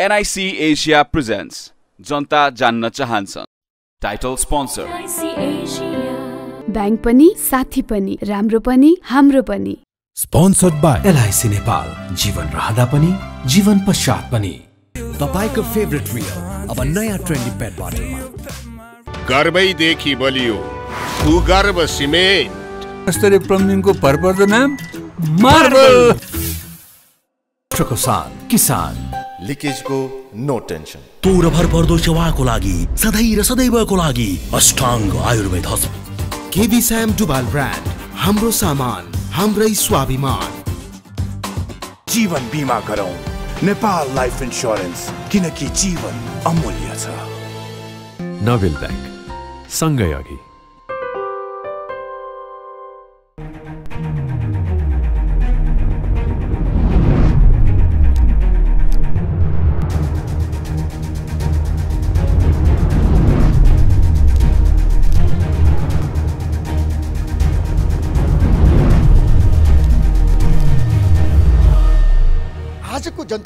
NIC Asia presents जनता जान्न चाहन्छ टाइटल स्पोन्सर ब्याङ्क पनि साथी पनि राम्रो पनि हाम्रो पनि स्पोन्सर्ड बाई एलआइसी नेपाल जीवन रहँदा पनि जीवन पश्चात पनि तपाईँको फेभरेट रियल अब नयाँ ट्रेन्डी पेट बोतलमा गर्वैदेखि बलियो भूगर्भ सिमेन्ट स्तरीय प्लम्बिङको भरपर्दो नाम मार्बल किसान लिकेजको नो टेन्सन पूर्णभर पर्दो सेवाको लागि सधैँ र सदैवको लागि अष्टाङ्ग आयुर्वेद हस्पिटल केबी स्याम डुबाल ब्रान्ड हाम्रो सामान हाम्रै स्वाभिमान जीवन बीमा गरौँ नेपाल लाइफ इन्स्योरेन्स किनकि जीवन अमूल्य छ नोबेल ब्याङ्क सँगै अघि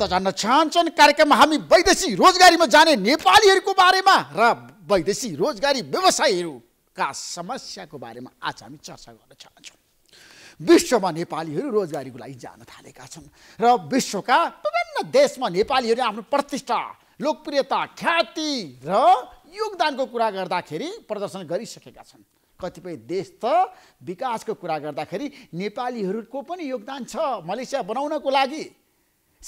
त जान्न चाहन्छन् कार्यक्रममा हामी वैदेशिक रोजगारीमा जाने नेपालीहरूको बारेमा र वैदेशिक रोजगारी व्यवसायीहरूका समस्याको बारेमा आज हामी चर्चा गर्न चाहन्छौँ विश्वमा नेपालीहरू रोजगारीको लागि जान थालेका छन् र विश्वका विभिन्न देशमा नेपालीहरू आफ्नो प्रतिष्ठा लोकप्रियता ख्याति र योगदानको कुरा गर्दाखेरि प्रदर्शन गरिसकेका छन् कतिपय देश त विकासको कुरा गर्दाखेरि नेपालीहरूको पनि योगदान छ मलेसिया बनाउनको लागि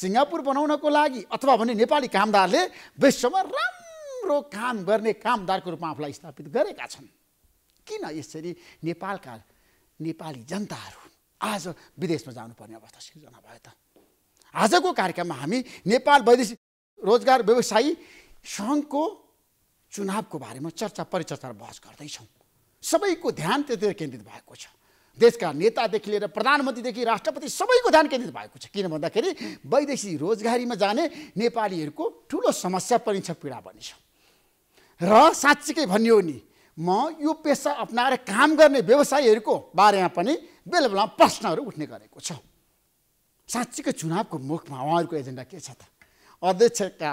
सिङ्गापुर बनाउनको लागि अथवा भने नेपाली कामदारले विश्वमा राम्रो काम गर्ने कामदारको रूपमा आफूलाई स्थापित गरेका छन् किन यसरी नेपालका नेपाली जनताहरू आज विदेशमा जानुपर्ने अवस्था सिर्जना भयो त आजको कार्यक्रममा हामी नेपाल वैदेशिक रोजगार व्यवसायी सङ्घको चुनावको बारेमा चर्चा परिचर्चा बहस गर्दैछौँ सबैको ध्यान त्यतिर केन्द्रित भएको छ देशका नेतादेखि लिएर प्रधानमन्त्रीदेखि राष्ट्रपति सबैको ध्यान केन्द्रित भएको छ किन भन्दाखेरि वैदेशिक रोजगारीमा जाने नेपालीहरूको ठुलो समस्या पनि छ पीडा पनि छ र साँच्चीकै भनियो नि म यो पेसा अप्नाएर काम गर्ने व्यवसायीहरूको बारेमा पनि बेला बेला प्रश्नहरू उठ्ने गरेको छ साँच्चीको चुनावको मुखमा उहाँहरूको एजेन्डा के छ त अध्यक्षका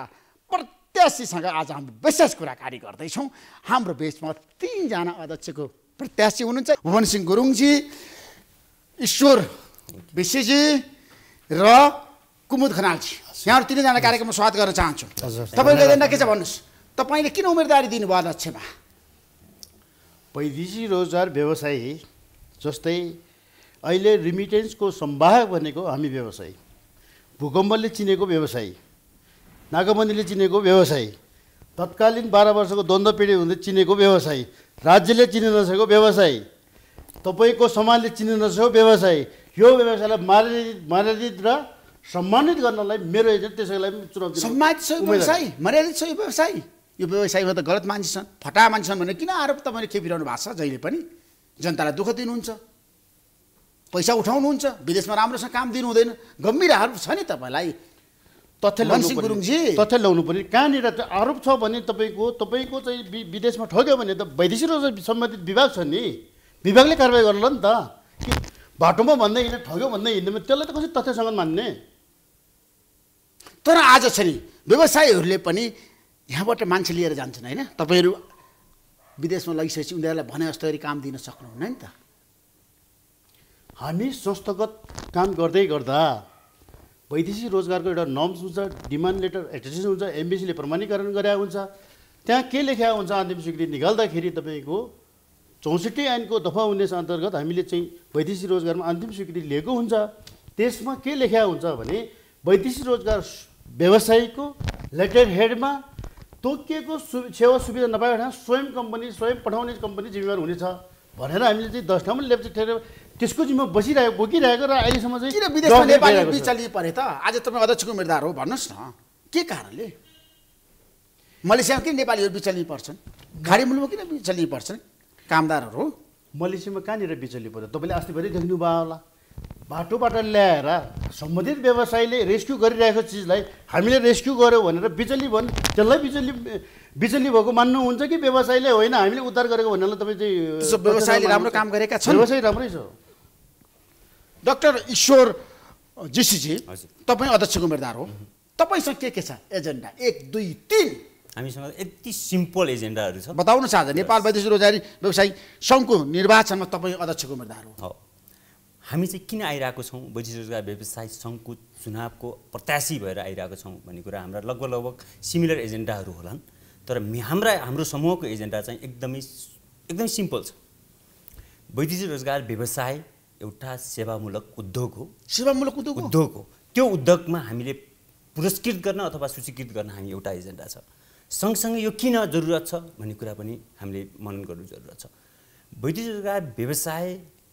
प्रत्याशीसँग आज हामी विशेष कुराकानी गर्दैछौँ हाम्रो बेचमा तिनजना अध्यक्षको प्रत्याशी हुनुहुन्छ भुवन सिंह गुरुङजी ईश्वर विश्वजी र कुमुद खनालजी यहाँहरू तिनैजना कार्यक्रममा स्वागत गर्न चाहन्छु तपाईँको एजेन्डा के छ भन्नुहोस् तपाईँले किन उम्मेदवारी दिनुभयो लक्ष्यमा वैदेशी रोजगार व्यवसाय जस्तै अहिले रिमिटेन्सको सम्वाहक भनेको हामी व्यवसायी भूकम्पले चिनेको व्यवसायी नागमन्दीले चिनेको व्यवसायी तत्कालीन बाह्र वर्षको द्वन्द्व पिँढी हुँदै चिनेको व्यवसायी राज्यले चिन्न नसकेको व्यवसाय तपाईँको समाजले चिन्न नसकेको व्यवसाय यो व्यवसायलाई मर्यादित मर्यादित र सम्मानित गर्नलाई मेरो एजेन्ट त्यसको लागि छ यो व्यवसाय मर्यादित छ यो व्यवसाय यो व्यवसायमा त गलत मान्छे छन् फटा मान्छे छन् भने किन आरोप तपाईँले खेपिरहनु भएको छ जहिले पनि जनतालाई दुःख दिनुहुन्छ पैसा उठाउनुहुन्छ विदेशमा राम्रोसँग काम दिनु हुँदैन गम्भीर आरोप छ नि तपाईँलाई तथ्य मानसिंह गुरुङजी तथ्य ल्याउनु पर्ने कहाँनिर आरोप छ भने तपाईँको तपाईँको चाहिँ विदेशमा ठग्यो भने त वैदेशिक सम्बन्धित विभाग छ नि विभागले कारवाही गर्ला नि त कि बाटोमा भन्दै हिँड्ने ठग्यो भन्दै हिँड्ने त्यसलाई त कसरी तथ्यसँग मान्ने तर आज छ नि व्यवसायीहरूले पनि यहाँबाट मान्छे लिएर जान्छन् होइन तपाईँहरू विदेशमा लगिसकेपछि उनीहरूलाई भने जस्तो गरी काम दिन सक्नुहुन्न नि त हामी संस्थागत काम गर्दै गर्दा वैदेशिक रोजगारको एउटा नर्म्स हुन्छ डिमान्ड लेटर एटेन्डेसन हुन्छ एमबिसीले प्रमाणीकरण गरेको हुन्छ त्यहाँ के लेखा हुन्छ अन्तिम स्वीकृति निकाल्दाखेरि तपाईँको चौसठी ऐनको दफा उन्नाइस अन्तर्गत हामीले चाहिँ वैदेशिक रोजगारमा अन्तिम स्वीकृति लिएको हुन्छ त्यसमा के लेखा हुन्छ भने वैदेशिक रोजगार व्यवसायीको लेटर हेडमा तोकिएको सु सेवा सुविधा नपाएको ठाउँ स्वयं कम्पनी स्वयं पठाउने कम्पनी जिम्मेवार हुनेछ भनेर हामीले चाहिँ दस ठाउँमा लेप्चा त्यसको जिम्मा बसिरहेको बोकिरहेको र अहिलेसम्म चाहिँ किन विदेशमा नेपाली परे त आज तपाईँ अध्यक्षको उम्मेदवार हो भन्नुहोस् न के कारणले मलेसियामा किन नेपालीहरू बिचल्ने पर्छन् खाडी मुलुकमा किन बिचल्ने पर्छन् कामदारहरू मलेसियामा कहाँनिर बिचल्ने पर्यो तपाईँले अस्ति भरि देख्नुभयो होला बाटोबाट ल्याएर सम्बन्धित व्यवसायले रेस्क्यु गरिरहेको चिजलाई हामीले रेस्क्यु गऱ्यौँ भनेर बिजुली भन् त्यसलाई बिजुली बिजुली भएको मान्नुहुन्छ कि व्यवसायले होइन हामीले उद्धार गरेको भन्नाले तपाईँ चाहिँ व्यवसायले राम्रो काम गरेका छन् व्यवसाय राम्रै छ डक्टर ईश्वर जीसीजी तपाईँ अध्यक्षको उम्मेदवार हो तपाईँसँग के के छ एजेन्डा एक दुई तिन हामीसँग यति सिम्पल एजेन्डाहरू छ बताउनु चाहन्छ नेपाल वैदेशिक रोजगारी व्यवसायी सङ्घको निर्वाचनमा तपाईँ अध्यक्षको उम्मेदवार हो हामी चाहिँ किन आइरहेको छौँ वैदेशिक रोजगार व्यवसाय सङ्घको चुनावको प्रत्याशी भएर आइरहेको छौँ भन्ने कुरा हाम्रा लगभग लगभग सिमिलर एजेन्डाहरू होलान् तर हाम्रा हाम्रो समूहको एजेन्डा चाहिँ एकदमै एकदमै सिम्पल छ वैदेशिक रोजगार व्यवसाय एउटा सेवामूलक उद्योग हो सेवामूलक उद्योग उद्योग हो त्यो उद्योगमा हामीले पुरस्कृत गर्न अथवा सूचीकृत गर्न हामी एउटा एजेन्डा छ सँगसँगै यो किन जरुरत छ भन्ने कुरा पनि हामीले मनन गर्नु जरुरत छ वैदेशिक व्यवसाय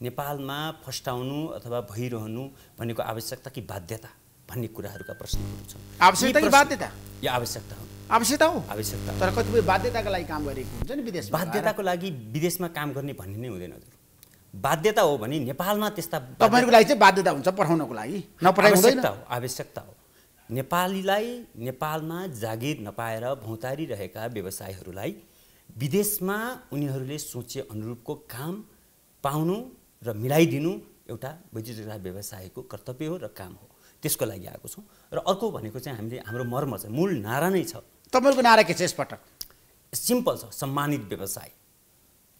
नेपालमा फस्टाउनु अथवा भइरहनु भनेको आवश्यकता कि बाध्यता भन्ने कुराहरूका प्रश्नहरू छन् आवश्यकता कि बाध्यता यो आवश्यकता हो आवश्यकता हो आवश्यकता तर कतिपय बाध्यताको लागि काम गरेको हुन्छ नि विदेश बाध्यताको लागि विदेशमा काम गर्ने भन्ने नै हुँदैन हजुर बाध्यता हो भने नेपालमा त्यस्ता तपाईँको लागि चाहिँ बाध्यता हुन्छ पठाउनको लागि नपठाइ आवश्यकता हो आवश्यकता हो नेपालीलाई नेपालमा जागिर नपाएर भौँतारिरहेका व्यवसायहरूलाई विदेशमा उनीहरूले सोचे अनुरूपको काम पाउनु र मिलाइदिनु एउटा वैदेशिक व्यवसायको कर्तव्य हो र काम हो त्यसको लागि आएको छौँ र अर्को भनेको चाहिँ हामीले हाम्रो मर्म छ मूल नारा नै छ तपाईँहरूको नारा के छ यसपटक सिम्पल छ सम्मानित व्यवसाय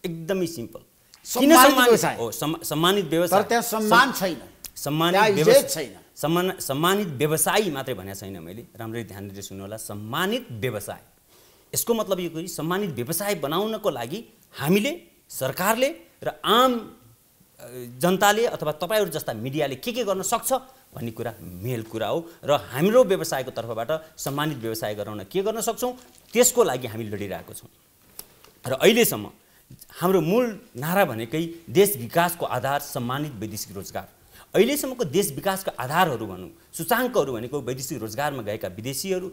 एकदमै सिम्पल सम्मानित व्यवसाय त्यहाँ सम्मान छैन सम्मानित छैन सम्मान सम्मानित व्यवसायी मात्रै भनेको छैन मैले राम्ररी ध्यान दिएर सुन्नु होला सम्मानित व्यवसाय यसको मतलब यो कुरो सम्मानित व्यवसाय बनाउनको लागि हामीले सरकारले र आम जनताले अथवा तपाईँहरू जस्ता मिडियाले के के गर्न सक्छ भन्ने कुरा मेल कुरा हो र हाम्रो व्यवसायको तर्फबाट सम्मानित व्यवसाय गराउन के गर्न सक्छौँ त्यसको लागि हामी लडिरहेको छौँ र अहिलेसम्म हाम्रो मूल नारा भनेकै देश विकासको आधार सम्मानित वैदेशिक रोजगार अहिलेसम्मको देश विकासको आधारहरू भनौँ सूचाङ्कहरू भनेको वैदेशिक रोजगारमा गएका विदेशीहरू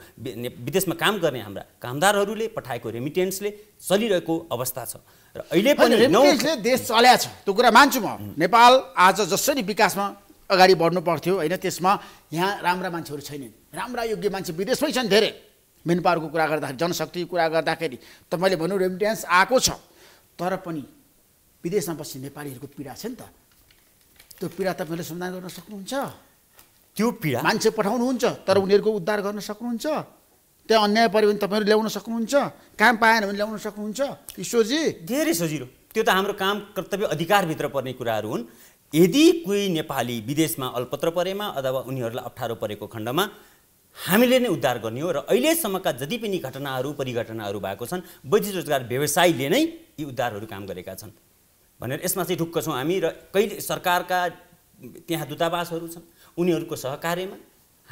विदेशमा काम गर्ने हाम्रा कामदारहरूले पठाएको रेमिटेन्सले चलिरहेको अवस्था छ र अहिले पनि देश चल्या छ त्यो कुरा मान्छु म नेपाल आज जसरी विकासमा अगाडि बढ्नु पर्थ्यो होइन त्यसमा यहाँ राम्रा मान्छेहरू छैनन् राम्रा योग्य मान्छे विदेशमै छन् धेरै मेन पावरको कुरा गर्दाखेरि जनशक्तिको कुरा गर्दाखेरि त मैले भनौँ रेमिटेन्स आएको छ तर पनि विदेशमा बस्ने नेपालीहरूको पीडा छ नि त त्यो पीडा तपाईँहरूले समाधान गर्न सक्नुहुन्छ त्यो पीडा मान्छे पठाउनुहुन्छ तर उनीहरूको उद्धार गर्न सक्नुहुन्छ त्यहाँ अन्याय पऱ्यो भने तपाईँहरू ल्याउन सक्नुहुन्छ काम पाएन भने ल्याउन सक्नुहुन्छ ईश्वरजी धेरै सजिलो त्यो त हाम्रो काम कर्तव्य अधिकारभित्र पर्ने कुराहरू हुन् यदि कोही नेपाली विदेशमा अल्पत्र परेमा अथवा उनीहरूलाई अप्ठ्यारो परेको खण्डमा हामीले नै उद्धार गर्ने हो र अहिलेसम्मका जति पनि घटनाहरू परिघटनाहरू भएको छन् वैदेशिक रोजगार व्यवसायले नै यी उद्धारहरू काम गरेका छन् भनेर यसमा चाहिँ ढुक्क छौँ हामी र कहिले सरकारका त्यहाँ दूतावासहरू छन् उनीहरूको सहकार्यमा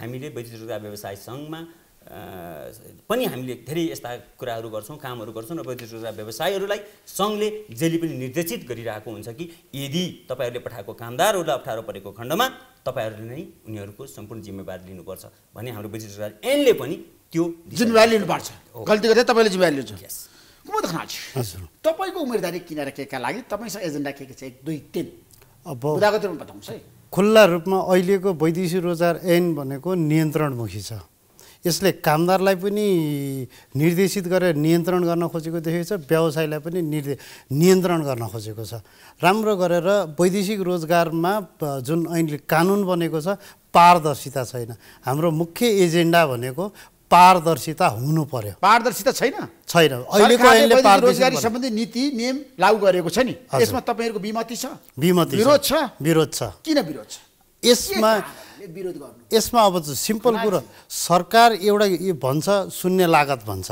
हामीले वैदेशिक रोजगार व्यवसाय सङ्घमा पनि हामीले धेरै यस्ता कुराहरू गर्छौँ कामहरू गर्छौँ र प्रतिस्पर्धा व्यवसायहरूलाई सङ्घले जहिले पनि निर्देशित गरिरहेको हुन्छ कि यदि तपाईँहरूले पठाएको कामदारहरूलाई अप्ठ्यारो परेको खण्डमा तपाईँहरूले नै उनीहरूको सम्पूर्ण जिम्मेवारी लिनुपर्छ भने हाम्रो रोजगार एनले पनि त्यो जिम्मेवारी लिनुपर्छ गल्ती गर्दा तपाईँले जिम्मेवारी लिन्छ तपाईँको उम्मेदवारी किन राखेका लागि तपाईँसँग एजेन्डा के के छ एक दुई तिन अब है खुल्ला रूपमा अहिलेको वैदेशिक रोजगार एन भनेको नियन्त्रणमुखी छ यसले कामदारलाई पनि निर्देशित गरेर नियन्त्रण गर्न खोजेको देखेको छ व्यवसायलाई पनि निर्दे नियन्त्रण गर्न खोजेको छ राम्रो गरेर वैदेशिक रोजगारमा जुन अहिले कानुन बनेको छ पारदर्शिता छैन हाम्रो मुख्य एजेन्डा भनेको पारदर्शिता हुनु पर्यो पारदर्शिता छैन छैन अहिलेको रोजगारी सम्बन्धी नीति नियम लागू गरेको छ नि यसमा तपाईँहरूको विमति छ विमति विरोध छ विरोध छ किन विरोध छ यसमा विरोध गर्नु यसमा अब सिम्पल कुरो सरकार एउटा यो भन्छ शून्य लागत भन्छ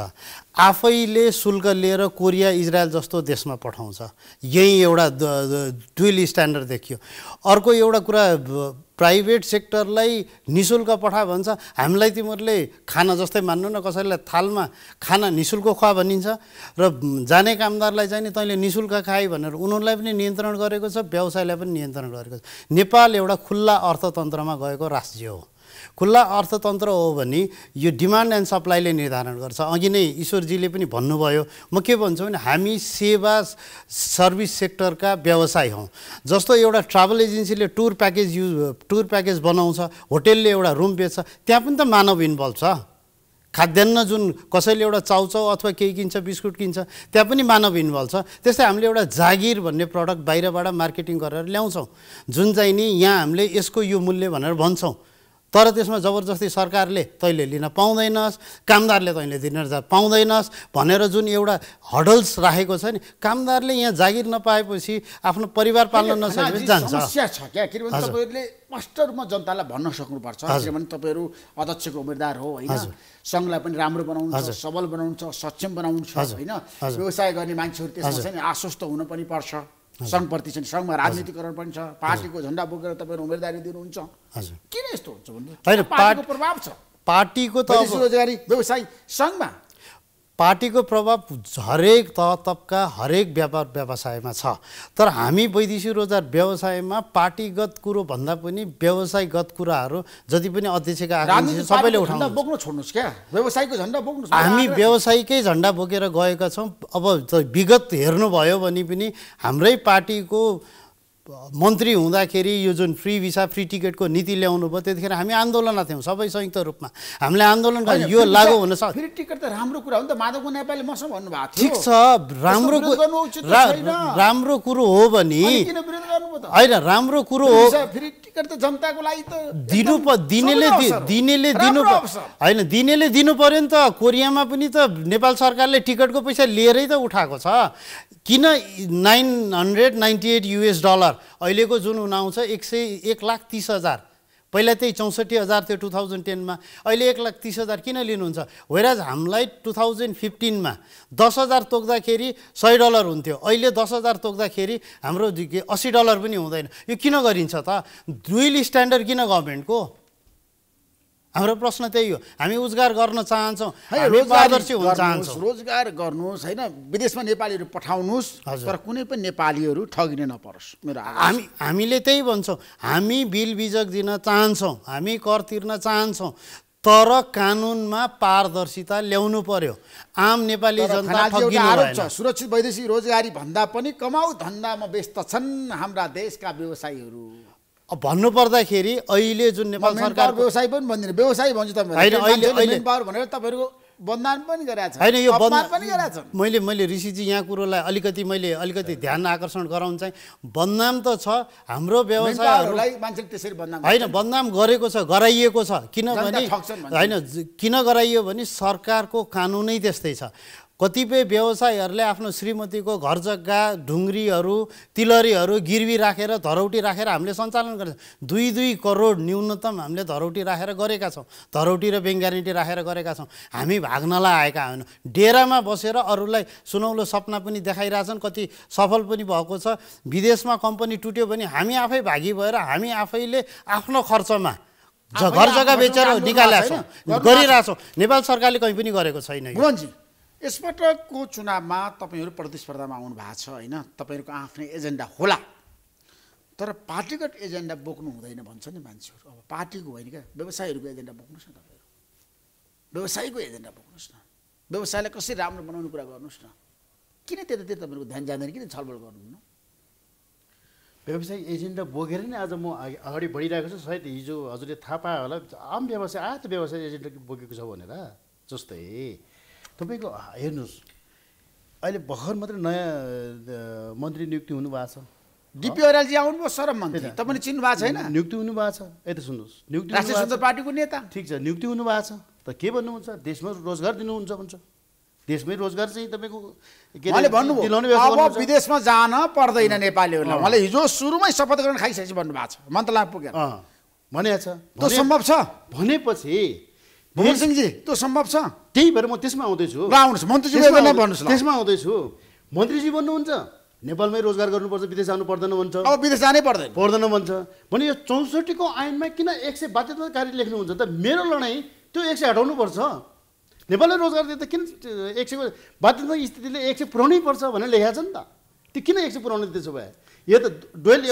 आफैले शुल्क लिएर कोरिया इजरायल जस्तो देशमा पठाउँछ यहीँ एउटा डुइल स्ट्यान्डर्ड देखियो अर्को एउटा कुरा प्राइभेट सेक्टरलाई नि शुल्क पठा भन्छ हामीलाई तिमीहरूले खाना जस्तै मान्नु न कसैलाई थालमा खाना निशुल्क शुल्क खुवा भनिन्छ र जाने कामदारलाई चाहिँ नि तैँले निशुल्क शुल्क खाए भनेर उनीहरूलाई पनि नियन्त्रण गरेको छ व्यवसायलाई पनि नियन्त्रण गरेको छ नेपाल एउटा खुल्ला अर्थतन्त्रमा गएको राज्य हो खुल्ला अर्थतन्त्र हो भने यो डिमान्ड एन्ड सप्लाईले निर्धारण गर्छ अघि नै ईश्वरजीले पनि भन्नुभयो म के भन्छु भने हामी सेवा सर्भिस सेक्टरका व्यवसाय हौँ जस्तो एउटा ट्राभल एजेन्सीले tour package use tour package बनाउँछ होटेलले एउटा रुम बेच्छ त्यहाँ पनि त मानव इन्भल्भ छ खाद्यान्न जुन कसैले एउटा चाउचाउ अथवा केही किन्छ बिस्कुट किन्छ त्यहाँ पनि मानव इन्भल्भ छ त्यस्तै हामीले एउटा जागिर भन्ने प्रडक्ट बाहिरबाट मार्केटिङ गरेर ल्याउँछौँ जुन चाहिँ नि यहाँ हामीले यसको यो मूल्य भनेर भन्छौँ तर त्यसमा जबरजस्ती सरकारले तैँले लिन पाउँदैनस् कामदारले तैँले दिन पाउँदैनस् भनेर जुन एउटा हडल्स राखेको छ नि कामदारले यहाँ जागिर नपाएपछि आफ्नो परिवार पाल्न नसकेपछि जान्छ समस्या छ क्या किनभने तपाईँहरूले स्पष्ट रूपमा जनतालाई भन्न सक्नुपर्छ किनभने तपाईँहरू अध्यक्षको उम्मेदवार हो होइन सङ्घलाई पनि राम्रो बनाउनु सबल बनाउनु छ सक्षम बनाउनु छ होइन व्यवसाय गर्ने मान्छेहरू त्यसमा चाहिँ आश्वस्त हुन पनि पर्छ सङ्घप्रति चाहिँ सङ्घमा राजनीतिकरण पनि छ पार्टीको झन्डा बोकेर तपाईँहरू उम्मेदवारी दिनुहुन्छ किन यस्तो हुन्छ भन्नु पार्टीको प्रभाव छ पार्टीको त रोजगारी व्यवसाय सङ्घमा पार्टीको प्रभाव हरेक तह तबका हरेक व्यापार व्यवसायमा छ तर हामी वैदेशिक रोजगार व्यवसायमा पार्टीगत कुरो भन्दा पनि व्यवसायगत कुराहरू जति पनि अध्यक्षका सबैले उठाउनु बोक्नु छोड्नुहोस् क्या व्यवसायको झन्डा बोक्नु हामी व्यवसायिकै झन्डा बोकेर गएका छौँ अब विगत हेर्नुभयो भने पनि हाम्रै पार्टीको मन्त्री हुँदाखेरि यो जुन फ्री भिसा फ्री टिकटको नीति ल्याउनु भयो त्यतिखेर हामी आन्दोलनमा थियौँ सबै संयुक्त रूपमा हामीले आन्दोलन यो लागु हुन सक्छ फ्री टिकट त राम्रो कुरा हो नि त माधव नेपालले मसँग भन्नुभएको ठिक छ राम्रो राम्रो कुरो हो भने होइन राम्रो कुरो हो फ्री टिकट त जनताको लागि त दिनु दिनेले दिनेले दिनु होइन दिनेले दिनु पऱ्यो नि त कोरियामा पनि त नेपाल सरकारले टिकटको पैसा लिएरै त उठाएको छ किन nine hundred ninety eight US dollar हजार अहिलेको जुन हुन आउँछ एक सय एक लाख तिस हजार पहिला त्यही चौसठी हजार थियो टु थाउजन्ड टेनमा अहिले एक लाख तिस हजार किन लिनुहुन्छ वेराज हामीलाई टु थाउजन्ड फिफ्टिनमा दस हजार तोक्दाखेरि सय डलर हुन्थ्यो अहिले दस हजार तोक्दाखेरि हाम्रो अस्सी डलर पनि हुँदैन यो किन गरिन्छ त दुई स्ट्यान्डर्ड किन गभर्मेन्टको हाम्रो प्रश्न त्यही हो हामी उजगार गर्न चाहन्छौँ रोजगार गर्नुहोस् होइन विदेशमा नेपालीहरू पठाउनुहोस् तर कुनै पनि नेपालीहरू ठगिन नपरोस् मेरो हामी हामीले त्यही भन्छौँ हामी बिल बिजक दिन चाहन्छौँ हामी कर तिर्न चाहन्छौँ तर कानुनमा पारदर्शिता ल्याउनु पर्यो आम नेपाली जनता छ सुरक्षित वैदेशिक रोजगारी भन्दा पनि कमाउ धन्दामा व्यस्त छन् हाम्रा देशका व्यवसायीहरू भन्नुपर्दाखेरि अहिले जुन नेपाल सरकार व्यवसाय पनि भनिदिनु व्यवसाय भन्छु तपाईँ पावर भनेर तपाईँहरूको बन्दान पनि गराएको छ होइन यो बन्दान पनि गराएको छ मैले मैले ऋषिजी यहाँ कुरोलाई अलिकति मैले अलिकति ध्यान आकर्षण गराउनु चाहिँ बदनाम त छ हाम्रो व्यवसायहरूलाई मान्छेले त्यसरी बदनाम होइन बदनाम गरेको छ गराइएको छ किनभने होइन किन गराइयो भने सरकारको कानुनै त्यस्तै छ कतिपय व्यवसायीहरूले आफ्नो श्रीमतीको घर जग्गा ढुङ्ग्रीहरू तिलरीहरू गिरवी राखेर धरौटी राखेर हामीले सञ्चालन गर्छ दुई दुई करोड न्यूनतम हामीले धरौटी राखेर गरेका छौँ धरौटी र ग्यारेन्टी राखेर गरेका छौँ हामी भाग्नलाई आएका होइन डेरामा बसेर अरूलाई सुनौलो सपना पनि देखाइरहेछन् कति सफल पनि भएको छ विदेशमा कम्पनी टुट्यो भने हामी आफै भागी भएर हामी आफैले आफ्नो खर्चमा घर जग्गा बेचेर निकालेका छौँ गरिरहेछौँ नेपाल सरकारले कहीँ पनि गरेको छैन यसपटकको चुनावमा तपाईँहरू प्रतिस्पर्धामा आउनु भएको छ होइन तपाईँहरूको आफ्नै एजेन्डा होला तर पार्टीगत एजेन्डा बोक्नु हुँदैन भन्छ नि मान्छेहरू अब पार्टीको होइन क्या व्यवसायहरूको एजेन्डा बोक्नुहोस् न तपाईँहरू व्यवसायको एजेन्डा बोक्नुहोस् न व्यवसायलाई कसरी राम्रो बनाउने कुरा गर्नुहोस् न किन त्यतातिर तपाईँहरूको ध्यान जाँदैन किन छलफल गर्नुहुन्न व्यवसाय एजेन्डा बोकेर नै आज म अगाडि बढिरहेको छु सायद हिजो हजुरले थाहा पायो होला आम व्यवसाय आ त व्यवसाय एजेन्डा बोकेको छ भनेर जस्तै तपाईँको हेर्नुहोस् अहिले भर्खर मात्रै नयाँ मन्त्री नियुक्ति हुनुभएको छ डिपी ओरालजी आउनुभयो सर मन्त्री तपाईँले चिन्नु भएको छैन नियुक्ति हुनुभएको छ यता सुन्नुहोस् नियुक्ति राष्ट्रिय स्वतन्त्र पार्टीको नेता ठिक छ नियुक्ति हुनुभएको छ त के भन्नुहुन्छ देशमा रोजगार दिनुहुन्छ भन्छ देशमै रोजगार चाहिँ तपाईँको मैले भन्नुभयो अब विदेशमा जान पर्दैन नेपालीहरूलाई उहाँले हिजो सुरुमै शपथ ग्रहण खाइसकेपछि भन्नुभएको छ मन्त्रालय पुगेर भनेको छ सम्भव छ भनेपछि भुवन सिंहजी त्यो सम्भव छ त्यही भएर म त्यसमा आउँदैछु ल आउनुहोस् मन्त्रीजी भन्नुहोस् त्यसमा आउँदैछु मन्त्रीजी भन्नुहुन्छ नेपालमै रोजगार गर्नुपर्छ विदेश जानु पर्दैन भन्छ अब विदेश जानै पर्दैन पर्दैन भन्छ भने यो चौसठीको आइनमा किन एक सय बाध्यताकारी लेख्नुहुन्छ त मेरो लडाइँ त्यो एक सय हटाउनुपर्छ नेपालले रोजगार दिए त किन एक सयको बाध्यता स्थितिले एक सय पुऱ्याउनै पर्छ भनेर लेखाएको छ नि त त्यो किन एक सय पुऱ्याउनु दिँदैछ भए यो त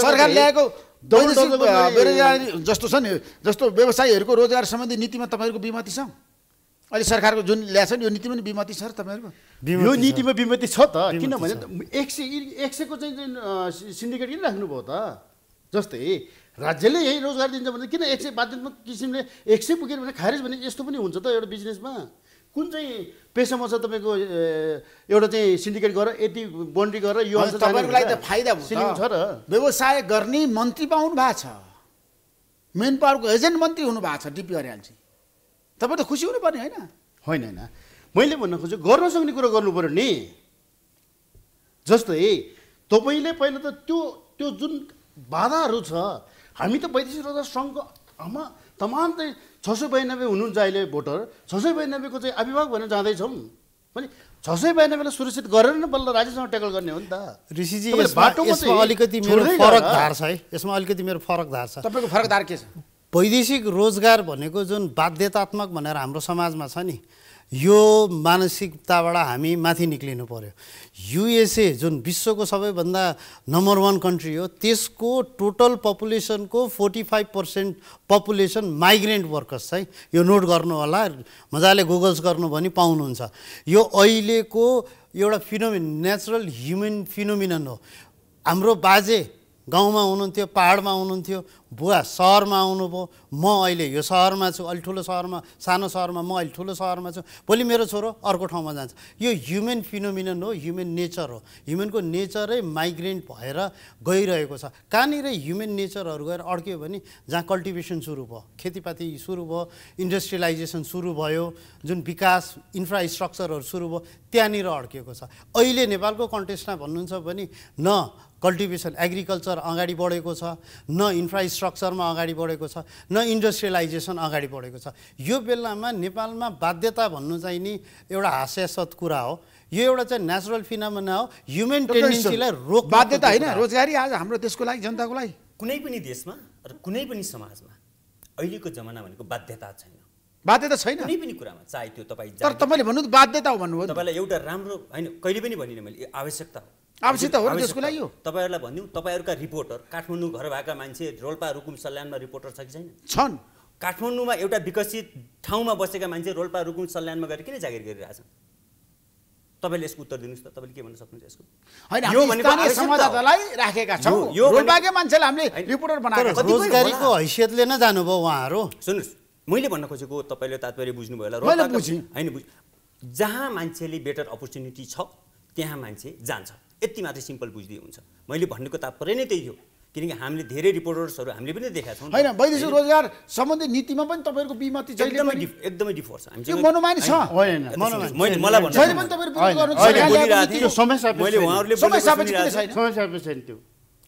सरकार ल्याएको बेरोजगारी जस्तो छ नि जस्तो व्यवसायीहरूको रोजगार सम्बन्धी नीतिमा तपाईँहरूको विमति छ अहिले सरकारको जुन ल्याएको छ नि यो नीतिमा पनि विमति छ र तपाईँहरूको यो नीतिमा विमति छ त किनभने एक सय एक सयको चाहिँ सिन्डिकेट किन राख्नुभयो त जस्तै राज्यले यही रोजगार दिन्छ भने किन एक सय बाध्यात्मक किसिमले एक सय पुगेर भने खारेज भने यस्तो पनि हुन्छ त एउटा बिजनेसमा कुन चाहिँ पेसामा छ तपाईँको एउटा चाहिँ सिन्डिकेट गरेर यति बन्ड्री गरेर यो तपाईँको लागि त फाइदा छ र व्यवसाय गर्ने मन्त्री पाउनु भएको छ मेन पावरको एजेन्ट मन्त्री हुनुभएको छ डिपी हरियालजी तपाईँ त खुसी हुनुपर्ने होइन होइन होइन मैले भन्न खोजेँ गर्न सक्ने कुरो गर्नु पऱ्यो नि जस्तै तपाईँले पहिला त त्यो त्यो जुन बाधाहरू छ हामी त वैदेशिक रोजगार सङ्घको आमा तमाम चाहिँ छ सय बयानब्बे हुनुहुन्छ अहिले भोटर छ सय बयानब्बेको चाहिँ अभिभावक भनेर जाँदैछौँ भने छ सय बयानब्बेलाई सुरक्षित गरेर नै बल्ल राज्यसँग ट्याकल गर्ने हो नि त ऋषिजी बाटोमा अलिकति मेरो फरक धार छ है यसमा अलिकति मेरो फरक धार छ तपाईँको फरक धार के छ वैदेशिक रोजगार भनेको जुन बाध्यतात्मक भनेर हाम्रो समाजमा छ नि यो मानसिकताबाट हामी माथि निक्लिनु पऱ्यो युएसए जुन विश्वको सबैभन्दा नम्बर वान कन्ट्री हो त्यसको टोटल पपुलेसनको forty five percent population migrant workers चाहिँ यो नोट गर्नु होला मजाले गुगल्स गर्नु भने पाउनुहुन्छ यो अहिलेको एउटा फिनोमिन नेचुरल ह्युमन फिनोमिनन हो हाम्रो बाजे गाउँमा हुनुहुन्थ्यो पाहाडमा हुनुहुन्थ्यो बुवा सहरमा आउनुभयो म अहिले यो सहरमा छु अलि ठुलो सहरमा सानो सहरमा म अहिले ठुलो सहरमा छु भोलि मेरो छोरो अर्को ठाउँमा जान्छ यो ह्युमेन फिनोमिनन हो ह्युमेन नेचर हो ह्युमेनको नेचरै माइग्रेन्ट भएर गइरहेको छ कहाँनिर ह्युमेन नेचरहरू गएर अड्क्यो भने जहाँ कल्टिभेसन सुरु भयो खेतीपाती सुरु भयो इन्डस्ट्रियलाइजेसन सुरु भयो जुन विकास इन्फ्रास्ट्रक्चरहरू सुरु भयो त्यहाँनिर अड्किएको छ अहिले नेपालको कन्टेस्टमा भन्नुहुन्छ भने न कल्टिभेसन एग्रिकल्चर अगाडि बढेको छ न इन्फ्रास्ट्रक्चर स्ट्रक्चरमा अगाडि बढेको छ न इन्डस्ट्रियलाइजेसन अगाडि बढेको छ यो बेलामा नेपालमा बाध्यता भन्नु चाहिँ नि एउटा हास्यास्पद कुरा हो यो एउटा चाहिँ नेचुरल फिनामना हो ह्युमन टेन्डेन्सीलाई रोक बाध्यता होइन रोजगारी आज हाम्रो देशको लागि जनताको लागि कुनै पनि देशमा र कुनै पनि समाजमा अहिलेको जमाना भनेको बाध्यता छैन बाध्यता छैन कुनै पनि कुरामा चाहे त्यो तपाईँ तर तपाईँले भन्नु त बाध्यता हो भन्नुभयो तपाईँलाई एउटा राम्रो होइन कहिले पनि भनिनँ मैले आवश्यकता हो आवश्यकता हो त्यसको लागि हो तपाईँहरूलाई भनिदिउँ तपाईँहरूका रिपोर्टर काठमाडौँ घर भएका मान्छे रोल्पा रुकुम सल्यानमा रिपोर्टर छ कि छैन छन् काठमाडौँमा एउटा विकसित ठाउँमा बसेका मान्छे रोल्पा रुकुम सल्यानमा गएर किन जागिर गरिरहेछन् तपाईँले यसको उत्तर दिनुहोस् त तपाईँले के भन्न सक्नुहुन्छ यसको होइन राखेका छौँ यो मान्छेलाई हामीले रिपोर्टर बनाएको रोजगारीको हैसियतले नै जानुभयो उहाँहरू सुन्नुहोस् मैले भन्न खोजेको तपाईँले तात्पर्य बुझ्नुभयो होला होइन बुझ जहाँ मान्छेले बेटर अपर्च्युनिटी छ त्यहाँ मान्छे जान्छ यति मात्रै सिम्पल बुझ्दै हुन्छ मैले भन्नुको तात्पर्य नै त्यही हो किनकि हामीले धेरै रिपोर्टर्सहरू हामीले पनि देखाएको छौँ होइन वैदेशिक रोजगार सम्बन्धी नीतिमा पनि तपाईँहरूको बिमती एकदमै डिफोर्स छ मनोमानी छ मैले त्यो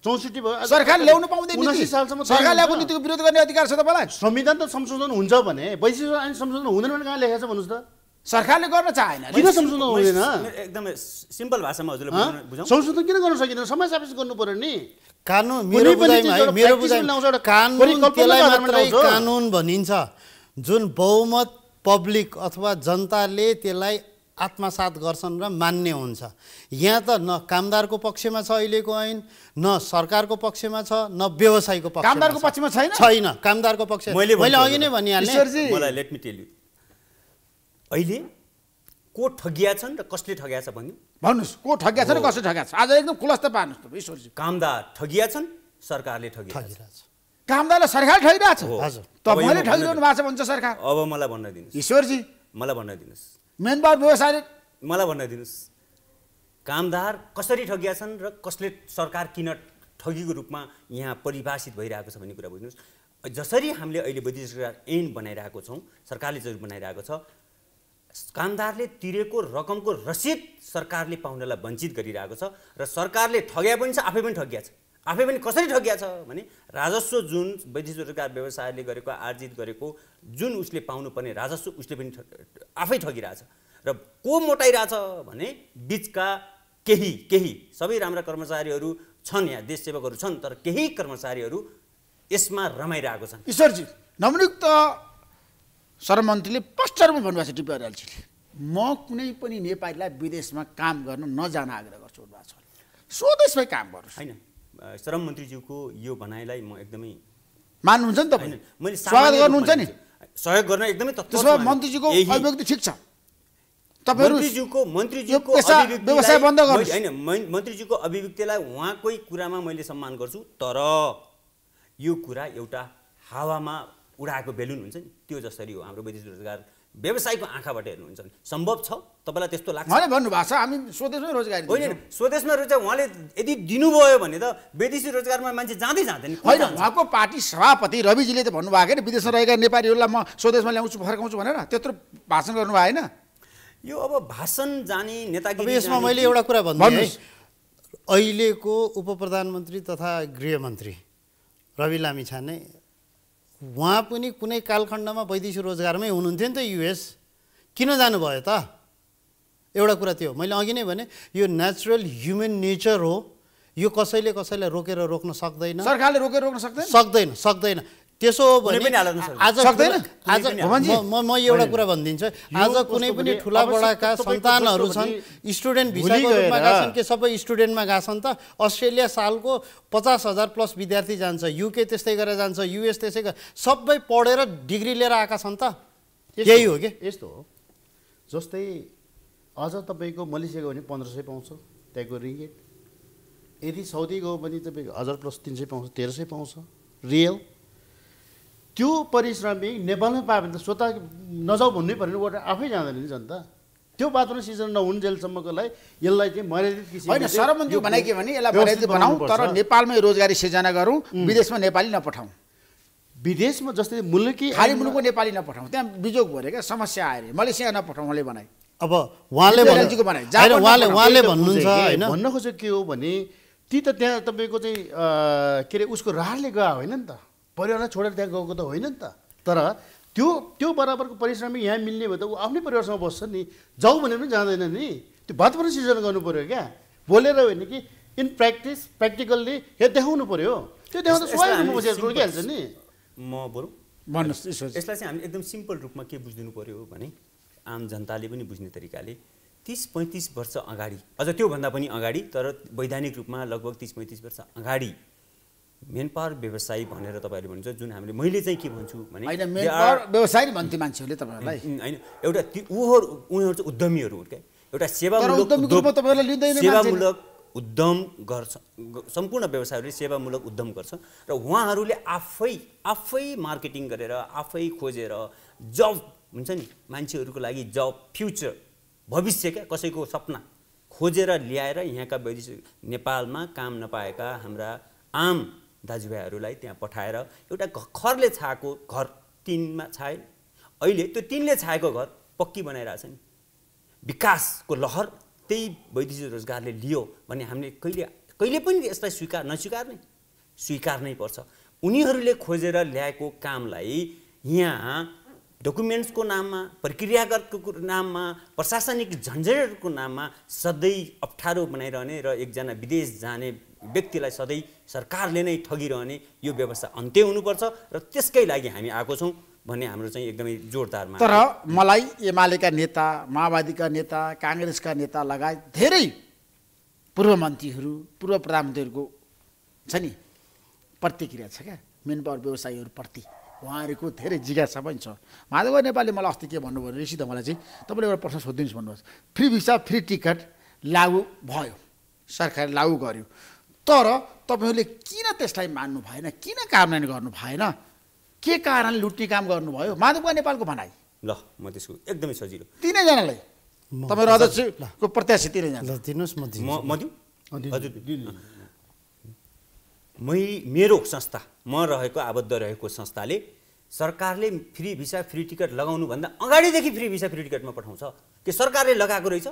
चौसठी भयो सरकार ल्याउनु पाउँदैन सालसम्म सरकार ल्याएको नीतिको विरोध गर्ने अधिकार छ तपाईँलाई संविधान त संशोधन हुन्छ भने वैश्विक ऐन संशोधन हुँदैन भने कहाँ लेखेको छ भन्नुहोस् त सरकारले गर्न चाहेन किन संशोधन हुँदैन एकदमै सिम्पल भाषामा हजुरले बुझाउनु संशोधन किन गर्न सकिँदैन समय सापेक्ष गर्नु पर्यो नि कानुन मेरो बुझाइमा मेरो बुझाइमा कानुन त्यसलाई मात्रै कानुन भनिन्छ जुन बहुमत पब्लिक अथवा जनताले त्यसलाई आत्मसात गर्छन् र मान्य हुन्छ यहाँ त न कामदारको पक्षमा छ अहिलेको ऐन न सरकारको पक्षमा छ न व्यवसायीको पक्ष कामदारको पक्षमा छैन छैन कामदारको पक्ष मैले अघि नै भनिहालेँ अहिले को ठगिया छन् र कसले ठगिया छ भन्यो भन्नुहोस् को ठगिया छ र कसले ठगिया छ आज एकदम खुलस्त पार्नुहोस् ईश्वरजी कामदार ठगिया छन् सरकारले ठगिरहेको छ कामदारलाई सरकार ठगिरहेको छ तपाईँले ठगिरहनु भएको छ भन्छ सरकार अब मलाई भन्न दिनुहोस् ईश्वरजी मलाई भन्न दिनुहोस् मेनपावर व्यवसायले मलाई भनिदिनुहोस् कामदार कसरी ठगिया छन् र कसले सरकार किन ठगीको रूपमा यहाँ परिभाषित भइरहेको छ भन्ने कुरा बुझ्नुहोस् जसरी हामीले अहिले वैदेशिक ऐन बनाइरहेको छौँ सरकारले जरुर बनाइरहेको छ कामदारले तिरेको रकमको रसिद सरकारले पाउनलाई वञ्चित गरिरहेको छ र सरकारले ठग्या पनि छ आफै पनि ठगिया छ आफै पनि कसरी ठगिया छ भने राजस्व जुन वैदेशिक रोजगार व्यवसायले गरेको आर्जित गरेको जुन उसले पाउनुपर्ने राजस्व उसले पनि आफै ठगिरहेछ र को मोटाइरहेछ भने बिचका केही केही सबै राम्रा कर्मचारीहरू छन् यहाँ देश सेवकहरू छन् तर केही कर्मचारीहरू यसमा रमाइरहेको छन् ईश्वरजी नवनियुक्त सरमन्त्रीले स्पष्ट रूपमा भन्नुभएको छ टिपी अर्यालजीले म कुनै पनि नेपालीलाई विदेशमा काम गर्न नजान आग्रह गर्छु भन्नुभएको छ स्वदेशमै काम गर्नु होइन श्रम मन्त्रीज्यूको यो भनाइलाई म एकदमै मान्नुहुन्छ नि तपाईँ मैले स्वागत गर्नुहुन्छ नि सहयोग गर्न एकदमै मन्त्रीज्यूको अभिव्यक्ति ठिक छ मन्त्रीज्यूको मन्त्रीज्यूको व्यवसाय बन्द गर्नु होइन मन्त्रीज्यूको अभिव्यक्तिलाई उहाँकै कुरामा मैले सम्मान गर्छु तर यो कुरा एउटा हावामा उडाएको बेलुन हुन्छ नि त्यो जसरी हो हाम्रो वैदेशिक रोजगार व्यवसायको आँखाबाट हेर्नुहुन्छ सम्भव छ तपाईँलाई त्यस्तो लाग्छ भन्नुभएको छ हामी स्वदेशमै रोजगारी होइन स्वदेशमा रोजगार उहाँले यदि दिनुभयो भने त विदेशी रोजगारमा मान्छे जाँदै जाँदैन होइन उहाँको पार्टी सभापति रविजीले त भन्नुभएको होइन विदेशमा रहेका नेपालीहरूलाई म स्वदेशमा ल्याउँछु फर्काउँछु भनेर त्यत्रो भाषण गर्नुभयो होइन यो अब भाषण जाने नेतागिरी यसमा मैले एउटा कुरा भन्नु अहिलेको उप प्रधानमन्त्री तथा गृहमन्त्री रवि लामिछाने उहाँ पनि कुनै कालखण्डमा वैदेशिक रोजगारमै हुनुहुन्थ्यो नि त युएस किन जानुभयो त एउटा कुरा त्यो मैले अघि नै भने यो नेचुरल ह्युमन नेचर हो यो कसैले कसैलाई रोकेर रोक्न सक्दैन सरकारले रोकेर रोक्न सक्दैन सक्दैन सक्दैन त्यसो हो भने आज आज म म एउटा कुरा भनिदिन्छु आज कुनै पनि ठुला बडाका सन्तानहरू छन् स्टुडेन्ट भिसाको के सबै स्टुडेन्टमा गएका छन् त अस्ट्रेलिया सालको पचास हजार प्लस विद्यार्थी जान्छ युके त्यस्तै गरेर जान्छ युएस त्यसै गरेर सबै पढेर डिग्री लिएर आएका छन् त यही हो कि यस्तो हो जस्तै अझ तपाईँको मलेसिया गयो भने पन्ध्र सय पाउँछ त्यहाँको रिङ्गेट यदि साउदी गयो भने तपाईँको हजार प्लस तिन सय पाउँछ तेह्र सय पाउँछ रियल त्यो परिश्रमिक नेपालमै पायो भने त स्वतः नजाऊ भन्नै पऱ्यो भने आफै जाँदैन नि जनता त्यो वातावरण सिजन लागि यसलाई चाहिँ मर्यादित किसिम होइन सरमन्ज्यू भनाइ के भने यसलाई मर्यादित बनाऊ तर नेपालमै रोजगारी सिर्जना गरौँ विदेशमा नेपाली नपठाउँ विदेशमा जस्तै मुलुकी खाली मुलुकको नेपाली नपठाउँ त्यहाँ बिजोग भरे क्या समस्या आयो अरे मलेसिया नपठाउँ उहाँले बनाए अब उहाँले उहाँले उहाँले भन्नुहुन्छ होइन भन्न खोजेको के हो भने ती त त्यहाँ तपाईँको चाहिँ के अरे उसको राहले गयो होइन नि त परिवारलाई छोडेर त्यहाँ गएको त होइन नि त तर त्यो त्यो बराबरको परिश्रमिक यहाँ मिल्ने भयो त ऊ आफ्नै परिवारसँग बस्छ नि जाउँ भने पनि जाँदैन नि त्यो वातावरण सिर्जना गर्नु पऱ्यो क्या बोलेर होइन कि इन प्र्याक्टिस प्र्याक्टिकल्ली हे देखाउनु पऱ्यो त्यो देखाउँदा नि म बरु भन्नुहोस् यसलाई चाहिँ हामी एकदम सिम्पल रूपमा के बुझिदिनु पऱ्यो भने आम जनताले पनि बुझ्ने तरिकाले तिस पैँतिस वर्ष अगाडि अझ त्योभन्दा पनि अगाडि तर वैधानिक रूपमा लगभग तिस पैँतिस वर्ष अगाडि मेन पावर व्यवसायी भनेर तपाईँहरूले भन्नुहुन्छ जुन हामीले मैले चाहिँ के भन्छु भने व्यवसायी भन्थ्यो मान्छेहरूले तपाईँहरूलाई होइन एउटा उहरू उनीहरू चाहिँ उद्यमीहरू हुन् क्या एउटा सेवामूलक सेवामूलक उद्यम गर्छ सम्पूर्ण व्यवसायहरूले सेवामूलक उद्यम गर्छ र उहाँहरूले आफै आफै मार्केटिङ गरेर आफै खोजेर जब हुन्छ नि मान्छेहरूको लागि जब फ्युचर भविष्य क्या कसैको सपना खोजेर ल्याएर यहाँका वैदेशिक नेपालमा काम नपाएका हाम्रा आम दाजुभाइहरूलाई त्यहाँ पठाएर एउटा खरले छाएको घर तिनमा छाए अहिले त्यो तिनले छाएको घर पक्की बनाइरहेछ नि विकासको लहर त्यही वैदेशिक रोजगारले लियो भने हामीले कहिले कहिले पनि यसलाई स्वीकार नस्वीकार्ने स्वीकार नै पर्छ उनीहरूले खोजेर ल्याएको कामलाई यहाँ डकुमेन्ट्सको नाममा प्रक्रियागतको नाममा प्रशासनिक झन्झटहरूको नाममा सधैँ अप्ठ्यारो बनाइरहने र एकजना विदेश जाने व्यक्तिलाई सधैँ सरकारले नै ठगिरहने यो व्यवस्था अन्त्य हुनुपर्छ र त्यसकै लागि हामी आएको छौँ भन्ने हाम्रो चाहिँ एकदमै जोरदार तर मलाई एमालेका नेता माओवादीका नेता काङ्ग्रेसका नेता लगायत धेरै पूर्व मन्त्रीहरू पूर्व प्रधानमन्त्रीहरूको छ नि प्रतिक्रिया छ क्या मेन पावर व्यवसायीहरूप्रति उहाँहरूको धेरै जिज्ञासा पनि छ माधव नेपालले मलाई अस्ति के भन्नुभयो ऋषि त मलाई चाहिँ तपाईँले एउटा प्रश्न सोधिदिनुहोस् भन्नुभयो फ्री भिसा फ्री टिकट लागु भयो सरकारले लागु गर्यो तर तपाईँहरूले किन त्यसलाई मान्नु भएन किन कार्यान्वयन गर्नु भएन के कारण लुट्ने काम गर्नुभयो माधवका नेपालको भनाइ ल म त्यसको एकदमै सजिलो तिनैजनालाई तपाईँहरू अध्यक्षको प्रत्याशी तिनैजना मै मेरो संस्था म रहेको आबद्ध रहेको संस्थाले सरकारले फ्री भिसा फ्री टिकट लगाउनुभन्दा अगाडिदेखि फ्री भिसा फ्री टिकटमा पठाउँछ के सरकारले लगाएको रहेछ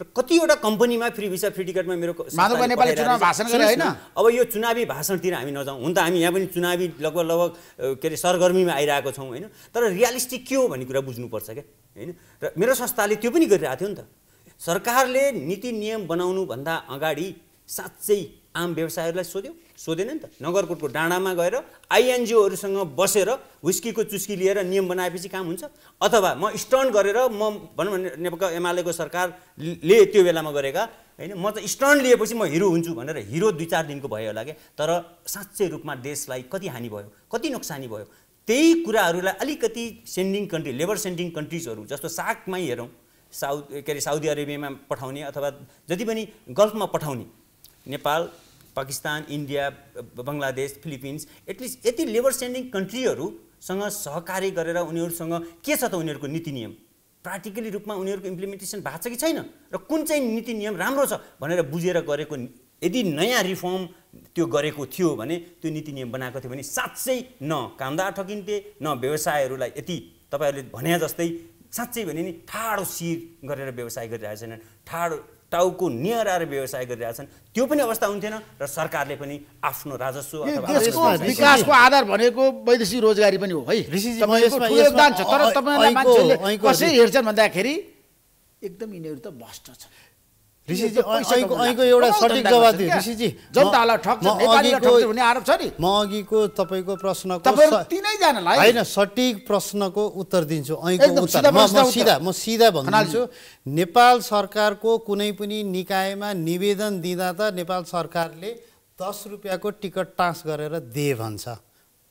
र कतिवटा कम्पनीमा फ्री भिसा फ्री टिकटमा मेरो भाषण होइन अब यो चुनावी भाषणतिर हामी नजाउँ हुन त हामी यहाँ पनि चुनावी लगभग लगभग के अरे सरगर्मीमा आइरहेको छौँ होइन तर रियालिस्टिक के हो भन्ने कुरा बुझ्नुपर्छ क्या होइन र मेरो संस्थाले त्यो पनि गरिरहेको थियो नि त सरकारले नीति नियम बनाउनुभन्दा अगाडि साँच्चै आम व्यवसायहरूलाई सोध्यो सोधेन नि त नगरकोटको डाँडामा गएर आइएनजिओहरूसँग बसेर हुस्कीको चुस्की लिएर नियम बनाएपछि काम हुन्छ अथवा म स्टन्ट गरेर म भनौँ भने नेपालको एमालेको सरकारले त्यो बेलामा गरेका होइन म त स्टन्ट लिएपछि म हिरो हुन्छु भनेर हिरो दुई चार दिनको भयो होला क्या तर साँच्चै रूपमा देशलाई कति हानि भयो कति नोक्सानी भयो त्यही कुराहरूलाई अलिकति सेन्डिङ कन्ट्री लेबर सेन्डिङ कन्ट्रिजहरू जस्तो सागमै हेरौँ साउ के अरे साउदी अरेबियामा पठाउने अथवा जति पनि गल्फमा पठाउने Nepal Pakistan India Bangladesh Philippines at least यति लेबर स्ट्यान्डिङ कन्ट्रीहरूसँग सहकार्य गरेर उनीहरूसँग के छ त उनीहरूको नीति नियम प्र्याक्टिकली रूपमा उनीहरूको इम्प्लिमेन्टेसन भएको छ कि छैन र कुन चाहिँ नीति नियम राम्रो छ भनेर बुझेर गरेको यदि नयाँ रिफर्म त्यो गरेको थियो भने त्यो नीति नियम बनाएको थियो भने साँच्चै न कामदार ठकिन्थे न व्यवसायहरूलाई यति तपाईँहरूले भने जस्तै साँच्चै भने नि ठाडो शिर गरेर व्यवसाय गरिरहेको छैनन् ठाडो टाउको नियर आएर व्यवसाय गरिरहेछन् त्यो पनि अवस्था हुन्थेन र सरकारले पनि आफ्नो राजस्व विकासको आधार भनेको वैदेशिक रोजगारी पनि हो है योगदान छ तर तपाईँलाई कसरी हेर्छन् भन्दाखेरि एकदम यिनीहरू त भ्रष्ट छन् ऋषिजी अहिलेको अहिलेको एउटा सठिक जवाब दियो ऋषिजी जनतालाई ठग्छ नेपालीलाई भन्ने आरोप छ नि म अघिको तपाईँको प्रश्नको तिनैजनालाई होइन सठिक प्रश्नको उत्तर दिन्छु अहिलेको उत्तर म सिधा म सिधा भन्छु नेपाल सरकारको कुनै पनि निकायमा निवेदन दिँदा त नेपाल सरकारले दस रुपियाँको टिकट टाँस गरेर दे भन्छ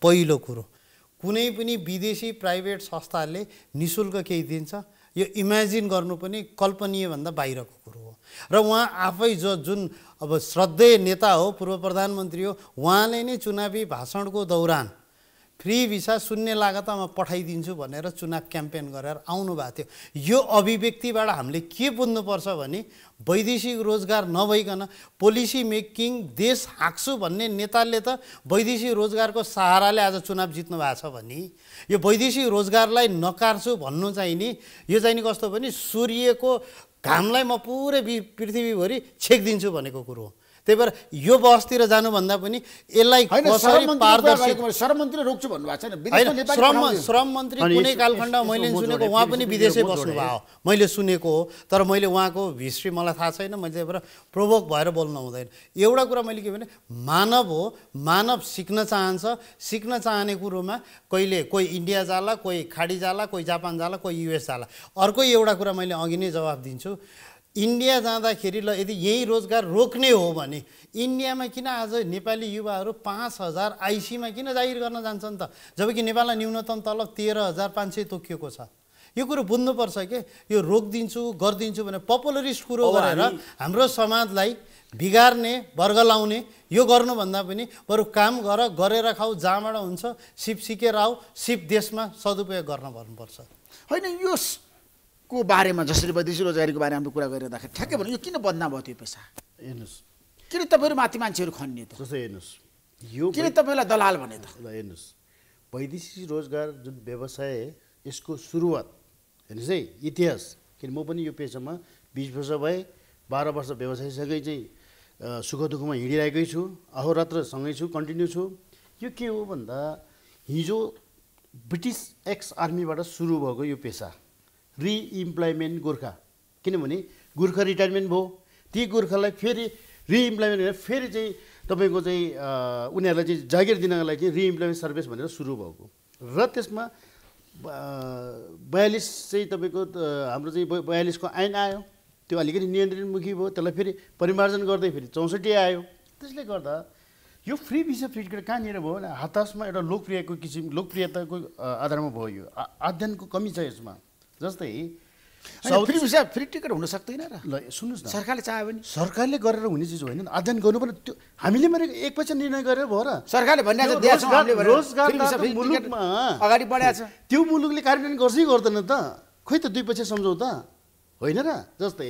पहिलो कुरो कुनै पनि विदेशी प्राइभेट संस्थाले निशुल्क केही दिन्छ यो इमेजिन गर्नु पनि भन्दा बाहिरको कुरो हो र उहाँ आफै जो जुन अब श्रद्धेय नेता हो पूर्व प्रधानमन्त्री हो उहाँले नै चुनावी भाषणको दौरान फ्री भिसा शून्य लागतमा पठाइदिन्छु भनेर चुनाव क्याम्पेन गरेर आउनुभएको थियो यो अभिव्यक्तिबाट हामीले के बुझ्नुपर्छ भने वैदेशिक रोजगार नभइकन पोलिसी मेकिङ देश हाँक्छु भन्ने नेताले त वैदेशिक रोजगारको सहाराले आज चुनाव जित्नु भएको छ भने यो वैदेशिक रोजगारलाई नकार्छु भन्नु चाहिँ नि यो चाहिँ नि कस्तो भने सूर्यको घामलाई म पुरै पृथ्वीभरि छेकिदिन्छु भनेको कुरो हो त्यही भएर यो बहसतिर जानुभन्दा पनि यसलाई श्रम श्रम मन्त्री कुनै कालखण्डमा मैले सुनेको उहाँ पनि विदेशै बस्नुभयो मैले सुनेको हो तर मैले उहाँको हिस्ट्री मलाई थाहा छैन मैले त्यही भएर प्रोभोक भएर बोल्नु हुँदैन एउटा कुरा मैले के भने मानव हो मानव सिक्न चाहन्छ सिक्न चाहने कुरोमा कहिले कोही इन्डिया जाला कोही खाडी जाला कोही जापान जाला कोही युएस जाला अर्को एउटा कुरा मैले अघि नै जवाब दिन्छु इन्डिया जाँदाखेरि ल यदि यही रोजगार रोक्ने हो भने इन्डियामा किन आज नेपाली युवाहरू पाँच हजार आइसीमा किन जाहिर गर्न जान्छन् त जबकि नेपाललाई न्यूनतम तलब तेह्र हजार पाँच सय तोकिएको छ यो कुरो बुझ्नुपर्छ के यो रोकिदिन्छु गरिदिन्छु भने पपुलरिस्ट कुरो गरेर हाम्रो समाजलाई बिगार्ने वर्ग लाउने यो गर्नुभन्दा पनि बरु काम गर गरेर खाऊ जहाँबाट हुन्छ सिप सिकेर आऊ सिप देशमा सदुपयोग गर्न भन्नुपर्छ होइन यो को बारेमा जसरी वैदेशिक रोजगारीको बारेमा हामी कुरा गरिरहँदाखेरि ठ्याक्कै भन्यो यो किन बदनाम भयो त्यो पेसा हेर्नुहोस् किन तपाईँहरू माथि मान्छेहरू खन्ने त जस्तै हेर्नुहोस् यो किन तपाईँलाई दलाल भने त हेर्नुहोस् वैदेशिक रोजगार जुन व्यवसाय यसको सुरुवात हेर्नुहोस् है इतिहास किन म पनि यो पेसामा बिस वर्ष भए बाह्र वर्ष व्यवसायसँगै चाहिँ सुख दुःखमा हिँडिरहेकै छु अहोरात्र सँगै छु कन्टिन्यू छु यो के हो भन्दा हिजो ब्रिटिस एक्स आर्मीबाट सुरु भएको यो पेसा रिइम्प्लोइमेन्ट गोर्खा किनभने गोर्खा रिटायरमेन्ट भयो ती गोर्खालाई फेरि रिइम्प्लोइमेन्ट भनेर फेरि चाहिँ तपाईँको चाहिँ उनीहरूलाई चाहिँ जागिर दिनको लागि चाहिँ रिइम्प्लोइमेन्ट सर्भिस भनेर सुरु भएको र त्यसमा बयालिस चाहिँ तपाईँको हाम्रो चाहिँ बयालिसको ऐन आयो त्यो अलिकति नियन्त्रणमुखी भयो त्यसलाई फेरि परिमार्जन गर्दै फेरि चौसठी आयो त्यसले गर्दा यो फ्री भिसा फ्रिटकेट कहाँनिर भयो भने हतासमा एउटा लोकप्रियको किसिम लोकप्रियताको आधारमा भयो यो अध्ययनको कमी छ यसमा जस्तै फ्री टिकट हुन सक्दैन र ल सुन्नुहोस् न सरकारले चाह्यो भने सरकारले गरेर हुने चिज होइन नि अध्ययन गर्नु पर्ने त्यो हामीले एक पैसा निर्णय गरेर भयो र सरकारले अगाडि छ त्यो मुलुकले कार्यान्वयन गर्छै गर्दैन त खोइ त दुई पैसा सम्झौँ त होइन र जस्तै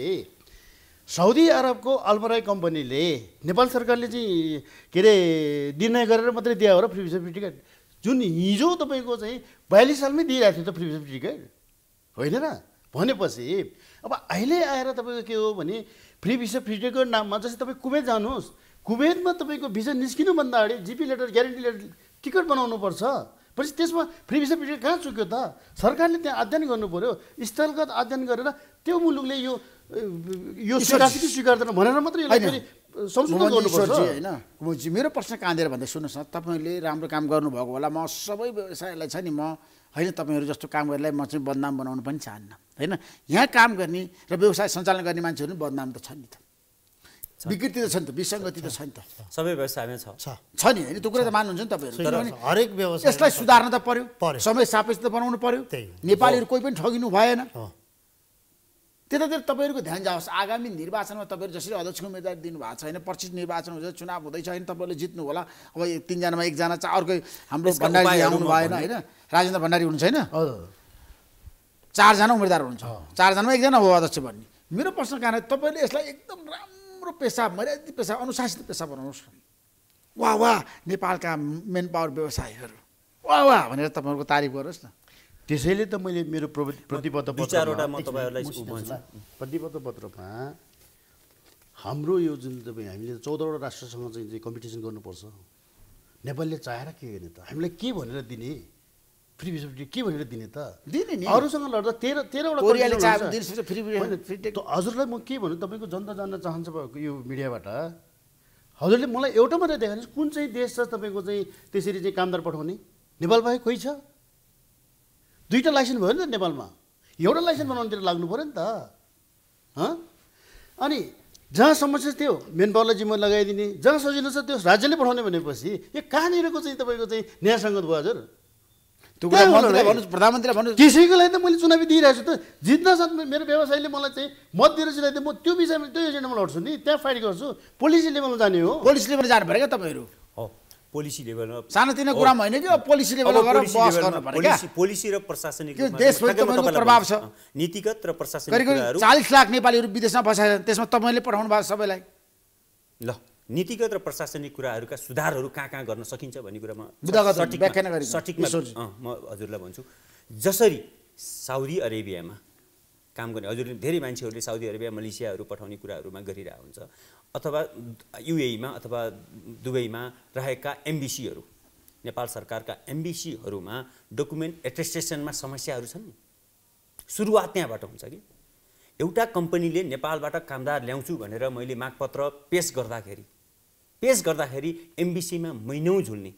साउदी अरबको अल्मराई कम्पनीले नेपाल सरकारले चाहिँ के अरे निर्णय गरेर मात्रै दियो हो र फ्री भिसा फ्री टिकट जुन हिजो तपाईँको चाहिँ बयालिस सालमै दिइरहेको थियो त फ्री भिसा फ्री टिकट होइन र भनेपछि अब अहिले आएर तपाईँको के हो भने फ्री भिसा फ्रिडेको नाममा जस्तै तपाईँ कुवेत जानुहोस् कुवेतमा तपाईँको भिसा निस्किनुभन्दा अगाडि GP letter guarantee letter ticket बनाउनुपर्छ पछि त्यसमा फ्री भिसा फ्री कहाँ चुक्यो त सरकारले त्यहाँ अध्ययन गर्नु स्थलगत अध्ययन गरेर त्यो मुलुकले यो यो स्वीकार्छ स्वीकार्दैन भनेर मात्रै होइन मेरो प्रश्न कहाँ दिएर भन्दा सुन्नुहोस् न तपाईँले राम्रो काम गर्नुभएको होला म सबै व्यवसायलाई छ नि म होइन तपाईँहरू जस्तो काम गर्नेलाई म चाहिँ बदनाम बनाउनु पनि चाहन्न होइन यहाँ काम गर्ने र व्यवसाय सञ्चालन गर्ने मान्छेहरू पनि बदनाम त छ नि त विकृति त छ नि त विसङ्गति त छ नि त सबै व्यवसायमै छ छ नि होइन त्यो कुरा त मान्नुहुन्छ नि तपाईँहरू हरेक व्यवसाय यसलाई सुधार्न त पर्यो समय सापेक्ष त बनाउनु पर्यो नेपालीहरू कोही पनि ठगिनु भएन त्यतातिर तपाईँहरूको ध्यान जाओस् आगामी निर्वाचनमा तपाईँहरू जसरी अध्यक्षको उम्मेद्वार दिनुभएको छैन पछि निर्वाचन हुँदैछ चुनाव हुँदैछ होइन तपाईँले जित्नु होला अब तिनजनामा एकजना चाहिँ अर्कै हाम्रो भण्डारी आउनु भएन होइन राजेन्द्र भण्डारी हुनुहुन्छ होइन चारजना उम्मेद्वार हुनुहुन्छ चारजनामा एकजना हो अध्यक्ष भन्ने मेरो प्रश्न कारण तपाईँले यसलाई एकदम राम्रो पेसा मर्यादित पेसा अनुशासित पेसा बनाउनुहोस् वा वा नेपालका मेन पावर व्यवसायीहरू वा वा भनेर तपाईँहरूको तारिफ गर्नुहोस् न त्यसैले त मैले मेरो प्रतिबद्ध प्रतिबद्ध पत्रमा हाम्रो यो जुन तपाईँ हामीले चौधवटा राष्ट्रसँग चाहिँ कम्पिटिसन गर्नुपर्छ नेपालले चाहेर के गर्ने त हामीलाई के भनेर दिने फ्री के भनेर दिने त दिने नि अरूसँग लड्दा तेह्र तेह्रवटा हजुरलाई म के भन्नु तपाईँको जनता जान्न चाहन्छ यो मिडियाबाट हजुरले मलाई एउटा मात्रै देखाइदिनुहोस् कुन चाहिँ देश छ तपाईँको चाहिँ त्यसरी चाहिँ कामदार पठाउने नेपाल बाहेक कोही छ दुईवटा लाइसेन्स भयो नि त नेपालमा एउटा लाइसेन्स बनाउनेतिर लाग्नु पऱ्यो नि त अनि जहाँ समस्या थियो मेन पावरलाई जिम्मा लगाइदिने जहाँ सजिलो छ त्यो राज्यले पठाउने भनेपछि यो कहाँनिरको चाहिँ तपाईँको चाहिँ न्यायसङ्गत भयो हजुर प्रधानमन्त्री भन्नु त्यसैको लागि त मैले चुनावी दिइरहेको छु त जित्न साथ मेरो व्यवसायले मलाई चाहिँ मत दिएर चाहिँ म त्यो विषयमा त्यो एजेन्डामा लड्छु नि त्यहाँ फाइट गर्छु पोलिसी लेभलमा जाने हो पोलिसी लेभलमा जानु पऱ्यो क्या तपाईँहरू हो पोलिसी लेभलमा सानोतिनो कुरा होइन कि पोलिसी लेभल गरेर बहस गर्नु पर्यो क्या पोलिसी र प्रशासनिक देशभरि तपाईँको प्रभाव छ नीतिगत र प्रशासनिक कुराहरू चालिस लाख नेपालीहरू विदेशमा बसेका छन् त्यसमा तपाईँले पठाउनु भएको सबैलाई ल नीतिगत र प्रशासनिक कुराहरूका सुधारहरू कहाँ कहाँ गर्न सकिन्छ भन्ने कुरामा सठिक म हजुरलाई भन्छु जसरी साउदी अरेबियामा काम गर्ने हजुरले धेरै मान्छेहरूले साउदी अरेबिया मलेसियाहरू पठाउने कुराहरूमा गरिरहेको हुन्छ अथवा युएमा अथवा दुबईमा रहेका एमबिसीहरू नेपाल सरकारका एमबिसीहरूमा डकुमेन्ट एटेस्टेसनमा समस्याहरू छन् नि सुरुवात त्यहाँबाट हुन्छ कि एउटा कम्पनीले नेपालबाट कामदार ल्याउँछु भनेर मैले मागपत्र पेस गर्दाखेरि पेस गर्दाखेरि एमबिसीमा महिनौ झुल्ने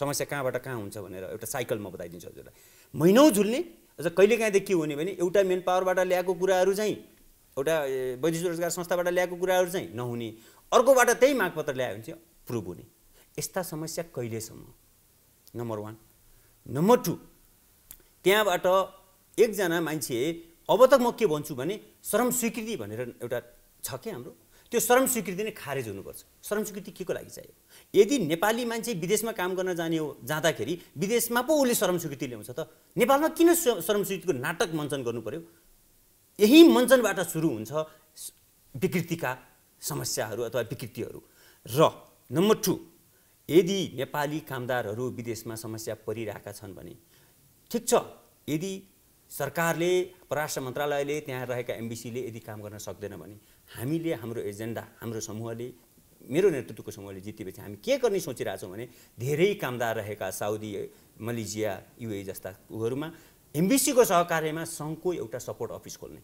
समस्या कहाँबाट कहाँ हुन्छ भनेर एउटा साइकल म बताइदिन्छु हजुरलाई महिनौ झुल्ने अझ कहिलेकाहीँदेखि के हुने भने एउटा मेन पावरबाट ल्याएको कुराहरू चाहिँ एउटा वैदेशिक रोजगार संस्थाबाट ल्याएको कुराहरू चाहिँ नहुने अर्कोबाट त्यही मागपत्र ल्यायो भने चाहिँ प्रुभ हुने यस्ता समस्या कहिलेसम्म नम्बर वान नम्बर टू त्यहाँबाट एकजना मान्छे अब त म के भन्छु भने श्रम स्वीकृति भनेर एउटा छ क्या हाम्रो त्यो श्रम स्वीकृति नै खारेज हुनुपर्छ श्रम स्वीकृति के को लागि चाहियो यदि नेपाली मान्छे विदेशमा काम गर्न जाने हो जाँदाखेरि विदेशमा पो उसले श्रम स्वीकृति ल्याउँछ त नेपालमा किन श्रम स्वीकृतिको नाटक मञ्चन गर्नु पऱ्यो यही मञ्चनबाट सुरु हुन्छ विकृतिका समस्याहरू अथवा विकृतिहरू र नम्बर टू यदि नेपाली कामदारहरू विदेशमा समस्या परिरहेका छन् भने ठिक छ यदि सरकारले परराष्ट्र मन्त्रालयले त्यहाँ रहेका एमबिसीले यदि काम गर्न सक्दैन भने हामीले हाम्रो एजेन्डा हाम्रो समूहले मेरो नेतृत्वको समूहले जितेपछि हामी के गर्ने सोचिरहेछौँ भने धेरै कामदार रहेका साउदी मलेसिया युए जस्ता उहरूमा एमबिसीको सहकार्यमा सङ्घको एउटा सपोर्ट अफिस खोल्ने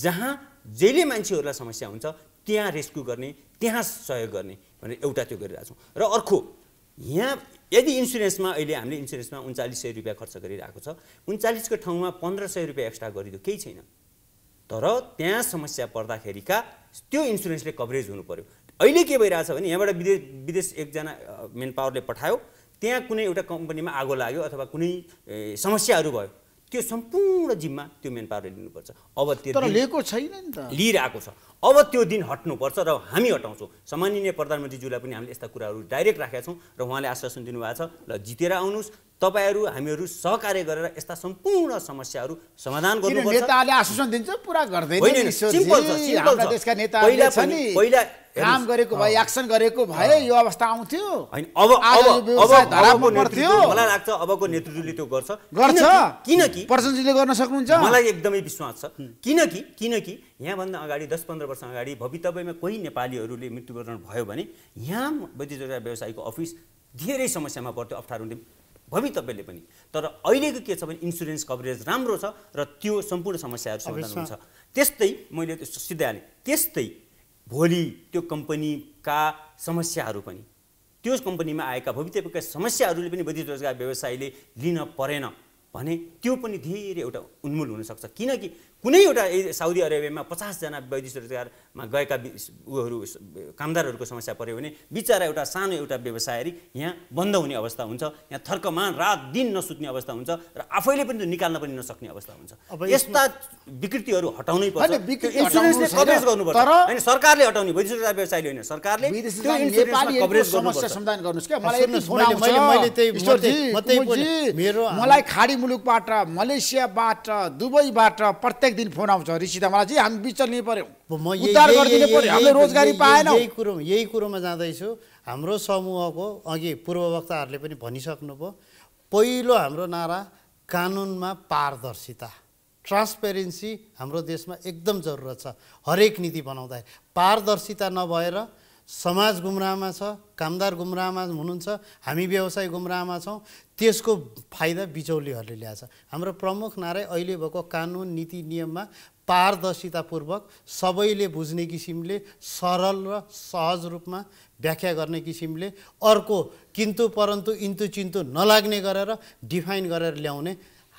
जहाँ जहिले मान्छेहरूलाई समस्या हुन्छ त्यहाँ रेस्क्यु गर्ने त्यहाँ सहयोग गर्ने भनेर एउटा त्यो गरिरहेको छौँ र अर्को यहाँ यदि इन्सुरेन्समा अहिले हामीले इन्सुरेन्समा उन्चालिस सय रुपियाँ खर्च गरिरहेको छ उन्चालिसको ठाउँमा पन्ध्र सय रुपियाँ एक्स्ट्रा गरिदियो केही छैन तर त्यहाँ समस्या पर्दाखेरिका त्यो इन्सुरेन्सले कभरेज हुनु पऱ्यो अहिले के भइरहेछ भने यहाँबाट विदेश विदेश एकजना मेन पावरले पठायो त्यहाँ कुनै एउटा कम्पनीमा आगो लाग्यो अथवा कुनै समस्याहरू भयो त्यो सम्पूर्ण जिम्मा त्यो मेन पावरले लिनुपर्छ अब त्यो लिएको छैन नि त लिइरहेको छ अब त्यो दिन हट्नुपर्छ र हामी हटाउँछौँ सामान्य प्रधानमन्त्रीज्यूलाई पनि हामीले यस्ता कुराहरू डाइरेक्ट राखेका छौँ र उहाँले आश्वासन दिनुभएको छ ल जितेर आउनुहोस् तपाईँहरू हामीहरू सहकार्य गरेर यस्ता सम्पूर्ण समस्याहरू समाधान गर्नुपर्छ नेताले आश्वासन दिन्छ पुरा गर्दैन होइन सिम्पल सिम्पल छ पहिला काम गरेको भए एक्सन गरेको भए यो अवस्था आउँथ्यो अब अब अब मलाई लाग्छ अबको नेतृत्वले त्यो गर्छ गर्छ किनकि प्रचण्डजीले गर्न सक्नुहुन्छ मलाई एकदमै विश्वास छ किनकि किनकि यहाँभन्दा अगाडि दस पन्ध्र वर्ष अगाडि भवितव्यमा कोही नेपालीहरूले मृत्युवरण भयो भने यहाँ वैद्य व्यवसायीको अफिस धेरै समस्यामा पर्थ्यो अप्ठ्यारो भवि तपाईँले पनि तर अहिलेको के छ भने इन्सुरेन्स कभरेज राम्रो छ र त्यो सम्पूर्ण समस्याहरू समाधान हुन्छ त्यस्तै मैले त्यस्तो सिधै हालेँ त्यस्तै भोलि त्यो कम्पनीका समस्याहरू पनि त्यो कम्पनीमा आएका भवितव्यका समस्याहरूले पनि बधिर रोजगार व्यवसायले लिन परेन भने त्यो पनि धेरै एउटा उन्मूल हुनसक्छ किनकि कुनै एउटा साउदी अरेबियामा पचासजना वैदेशिक रोजगारमा गएका उहरू कामदारहरूको समस्या पऱ्यो भने बिचरा एउटा सानो एउटा व्यवसाय यहाँ बन्द हुने अवस्था हुन्छ यहाँ थर्कमान रात दिन नसुत्ने अवस्था हुन्छ र आफैले पनि निकाल्न पनि नसक्ने अवस्था हुन्छ यस्ता विकृतिहरू हटाउनै पर्छ गर्नुपर्छ होइन सरकारले हटाउने वैदेशिक व्यवसायले होइन सरकारले मलाई खाडी मुलुकबाट मलेसियाबाट दुबईबाट प्रत्येक प्रत्येक दिन फोन आउँछ ऋषिता मलाई चाहिँ हामी बिचल्ने पऱ्यौँ उद्धार गरिदिनु पऱ्यो हामीले रोजगारी पाएन यही कुरो यही कुरोमा जाँदैछु हाम्रो समूहको अघि पूर्व वक्ताहरूले पनि भनिसक्नुभयो पहिलो हाम्रो नारा कानुनमा पारदर्शिता ट्रान्सपेरेन्सी हाम्रो देशमा एकदम जरुरत छ हरेक नीति बनाउँदा पारदर्शिता नभएर समाज गुमराहमा छ कामदार गुमराहमा हुनुहुन्छ हामी व्यवसाय गुमराहमा छौँ त्यसको फाइदा बिचौलीहरूले ल्याएछ हाम्रो प्रमुख नारा अहिले भएको कानुन नीति नियममा पारदर्शितापूर्वक सबैले बुझ्ने किसिमले सरल र सहज रूपमा व्याख्या गर्ने किसिमले अर्को किन्तु परन्तु इन्तु चिन्तु नलाग्ने गरेर डिफाइन गरेर ल्याउने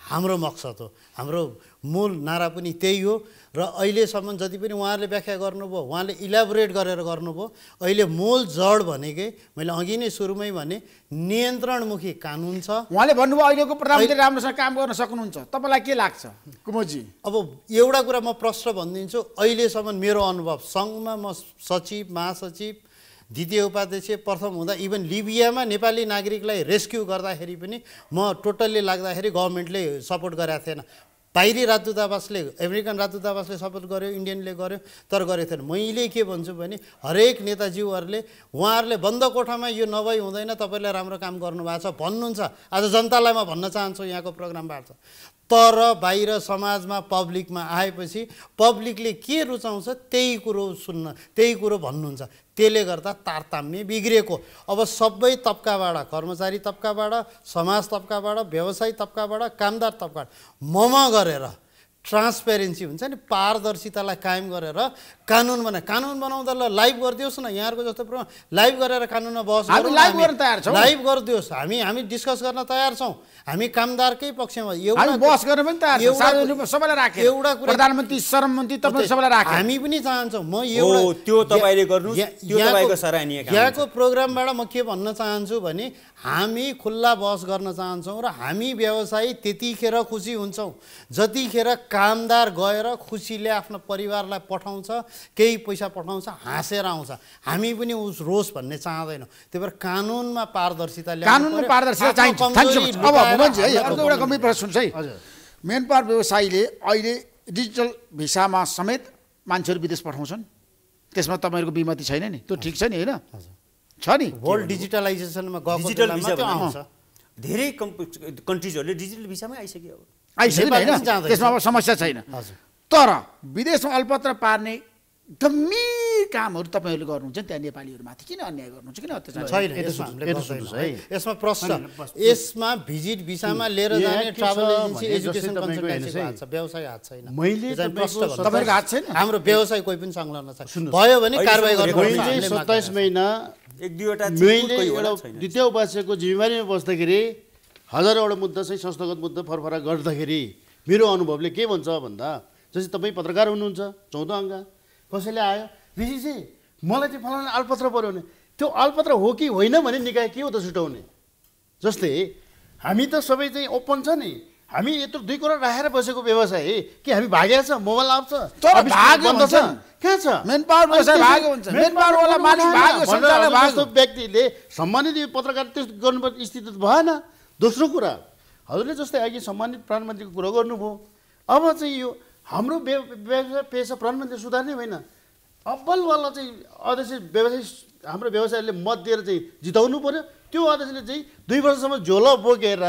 हाम्रो मकसद हो हाम्रो मूल नारा पनि त्यही हो र अहिलेसम्म जति पनि उहाँहरूले व्याख्या गर्नुभयो उहाँले इलाबोरेट गरेर गर्नुभयो अहिले मूल जड भनेकै मैले अघि नै सुरुमै भने नियन्त्रणमुखी कानुन छ उहाँले भन्नुभयो अहिलेको प्रधानमन्त्री राम्रोसँग काम गर्न सक्नुहुन्छ तपाईँलाई के लाग्छ कुमोजी अब एउटा कुरा म प्रश्न भनिदिन्छु अहिलेसम्म मेरो अनुभव सङ्घमा म सचिव महासचिव द्वितीय उपाध्यक्ष प्रथम हुँदा इभन लिबियामा नेपाली नागरिकलाई रेस्क्यु गर्दाखेरि पनि म टोटल्ली लाग्दाखेरि गभर्मेन्टले सपोर्ट गरेको थिएन बाहिरी राजदूतावासले अमेरिकन राजदूतावासले सपोर्ट गर्यो इन्डियनले गर्यो तर गरेको थिएन मैले के भन्छु भने हरेक नेताज्यूहरूले उहाँहरूले बन्द कोठामा यो नभई हुँदैन तपाईँले राम्रो काम गर्नुभएको छ भन्नुहुन्छ आज जनतालाई म भन्न चाहन्छु यहाँको प्रोग्रामबाट तर बाहिर समाजमा पब्लिकमा आएपछि पब्लिकले के रुचाउँछ त्यही कुरो सुन्न त्यही कुरो भन्नुहुन्छ त्यसले गर्दा तारताम्य बिग्रिएको अब सबै तब्काबाट कर्मचारी तब्काबाट समाज तब्काबाट व्यवसायी तब्काबाट कामदार तब्काबाट मम गरेर ट्रान्सपेरेन्सी हुन्छ नि पारदर्शितालाई कायम गरेर कानुन बना कानुन बनाउँदा ल लाइभ गरिदियोस् न यहाँहरूको जस्तो प्रोग्राम लाइभ गरेर कानुनमा बहस लाइभ गरिदियोस् हामी हामी डिस्कस गर्न तयार छौँ हामी कामदारकै पक्षमा एउटा प्रधानमन्त्री श्रम मन्त्री सबैलाई हामी पनि चाहन्छौँ म एउटा यहाँको प्रोग्रामबाट म के भन्न चाहन्छु भने हामी खुल्ला बहस गर्न चाहन्छौँ र हामी व्यवसायी त्यतिखेर खुसी हुन्छौँ जतिखेर कामदार गएर खुसीले आफ्नो परिवारलाई पठाउँछ केही पैसा पठाउँछ हाँसेर आउँछ हामी पनि उस रोस भन्ने चाहँदैनौँ त्यही भएर कानुनमा पारदर्शिता कानुनमा पारदर्शिता चाहिन्छ अब है अर्को एउटा गम्भीर प्रश्न सुन्छ है मेन पावर व्यवसायीले अहिले डिजिटल भिसामा समेत मान्छेहरू विदेश पठाउँछन् त्यसमा तपाईँहरूको बिमती छैन नि त्यो ठिक छ नि होइन छ नि वर्ल्ड डिजिटलाइजेसनमा डिजिटल भिसा धेरै कन्ट्रिजहरूले डिजिटल भिसामै आइसक्यो अब आइसक्यो होइन त्यसमा अब समस्या छैन तर विदेशमा अल्पत्र पार्ने एकदमै कामहरू तपाईँहरूले गर्नुहुन्छ नि त्यहाँ नेपालीहरूमाथि किन अन्याय गर्नुहुन्छ किन छैन यसमा प्रश्न यसमा भिजिट भिसामा लिएर जाने ट्राभल एजेन्सी एजुकेसन व्यवसाय हात छैन मैले हात हाम्रो व्यवसाय कोही पनि संलग्न छ भयो भने कारवाही गर्नु सत्ताइस महिना एक दुईवटा मैले एउटा द्वितीय उपास्यको जिम्मेवारीमा बस्दाखेरि हजारवटा मुद्दा चाहिँ संस्थागत मुद्दा फरफरा गर्दाखेरि मेरो अनुभवले के भन्छ भन्दा जस्तै तपाईँ पत्रकार हुनुहुन्छ चौध अङ्ग कसैले आयो ऋषिजी मलाई चाहिँ फलाना आलपत्र पऱ्यो भने त्यो आलपत्र हो कि होइन भने निकाय के हो त छुट्याउने जस्तै हामी त सबै चाहिँ ओपन छ नि हामी यत्रो दुई करोड राखेर बसेको व्यवसाय कि हामी भाग्या छ मोबाइल आउँछ कहाँ छ व्यक्तिले सम्मानित पत्रकार त्यस्तो गर्नुपर्ने स्थिति त भएन दोस्रो कुरा हजुरले जस्तै अघि सम्मानित प्रधानमन्त्रीको कुरो गर्नुभयो अब चाहिँ यो हाम्रो व्यवसाय पेसा प्रधानमन्त्री सुधार्ने होइन अब्बलवाला बल्ल चाहिँ अध्यक्ष व्यवसाय हाम्रो व्यवसायले मत दिएर चाहिँ जिताउनु पऱ्यो त्यो अध्यक्षले चाहिँ दुई वर्षसम्म झोला बोकेर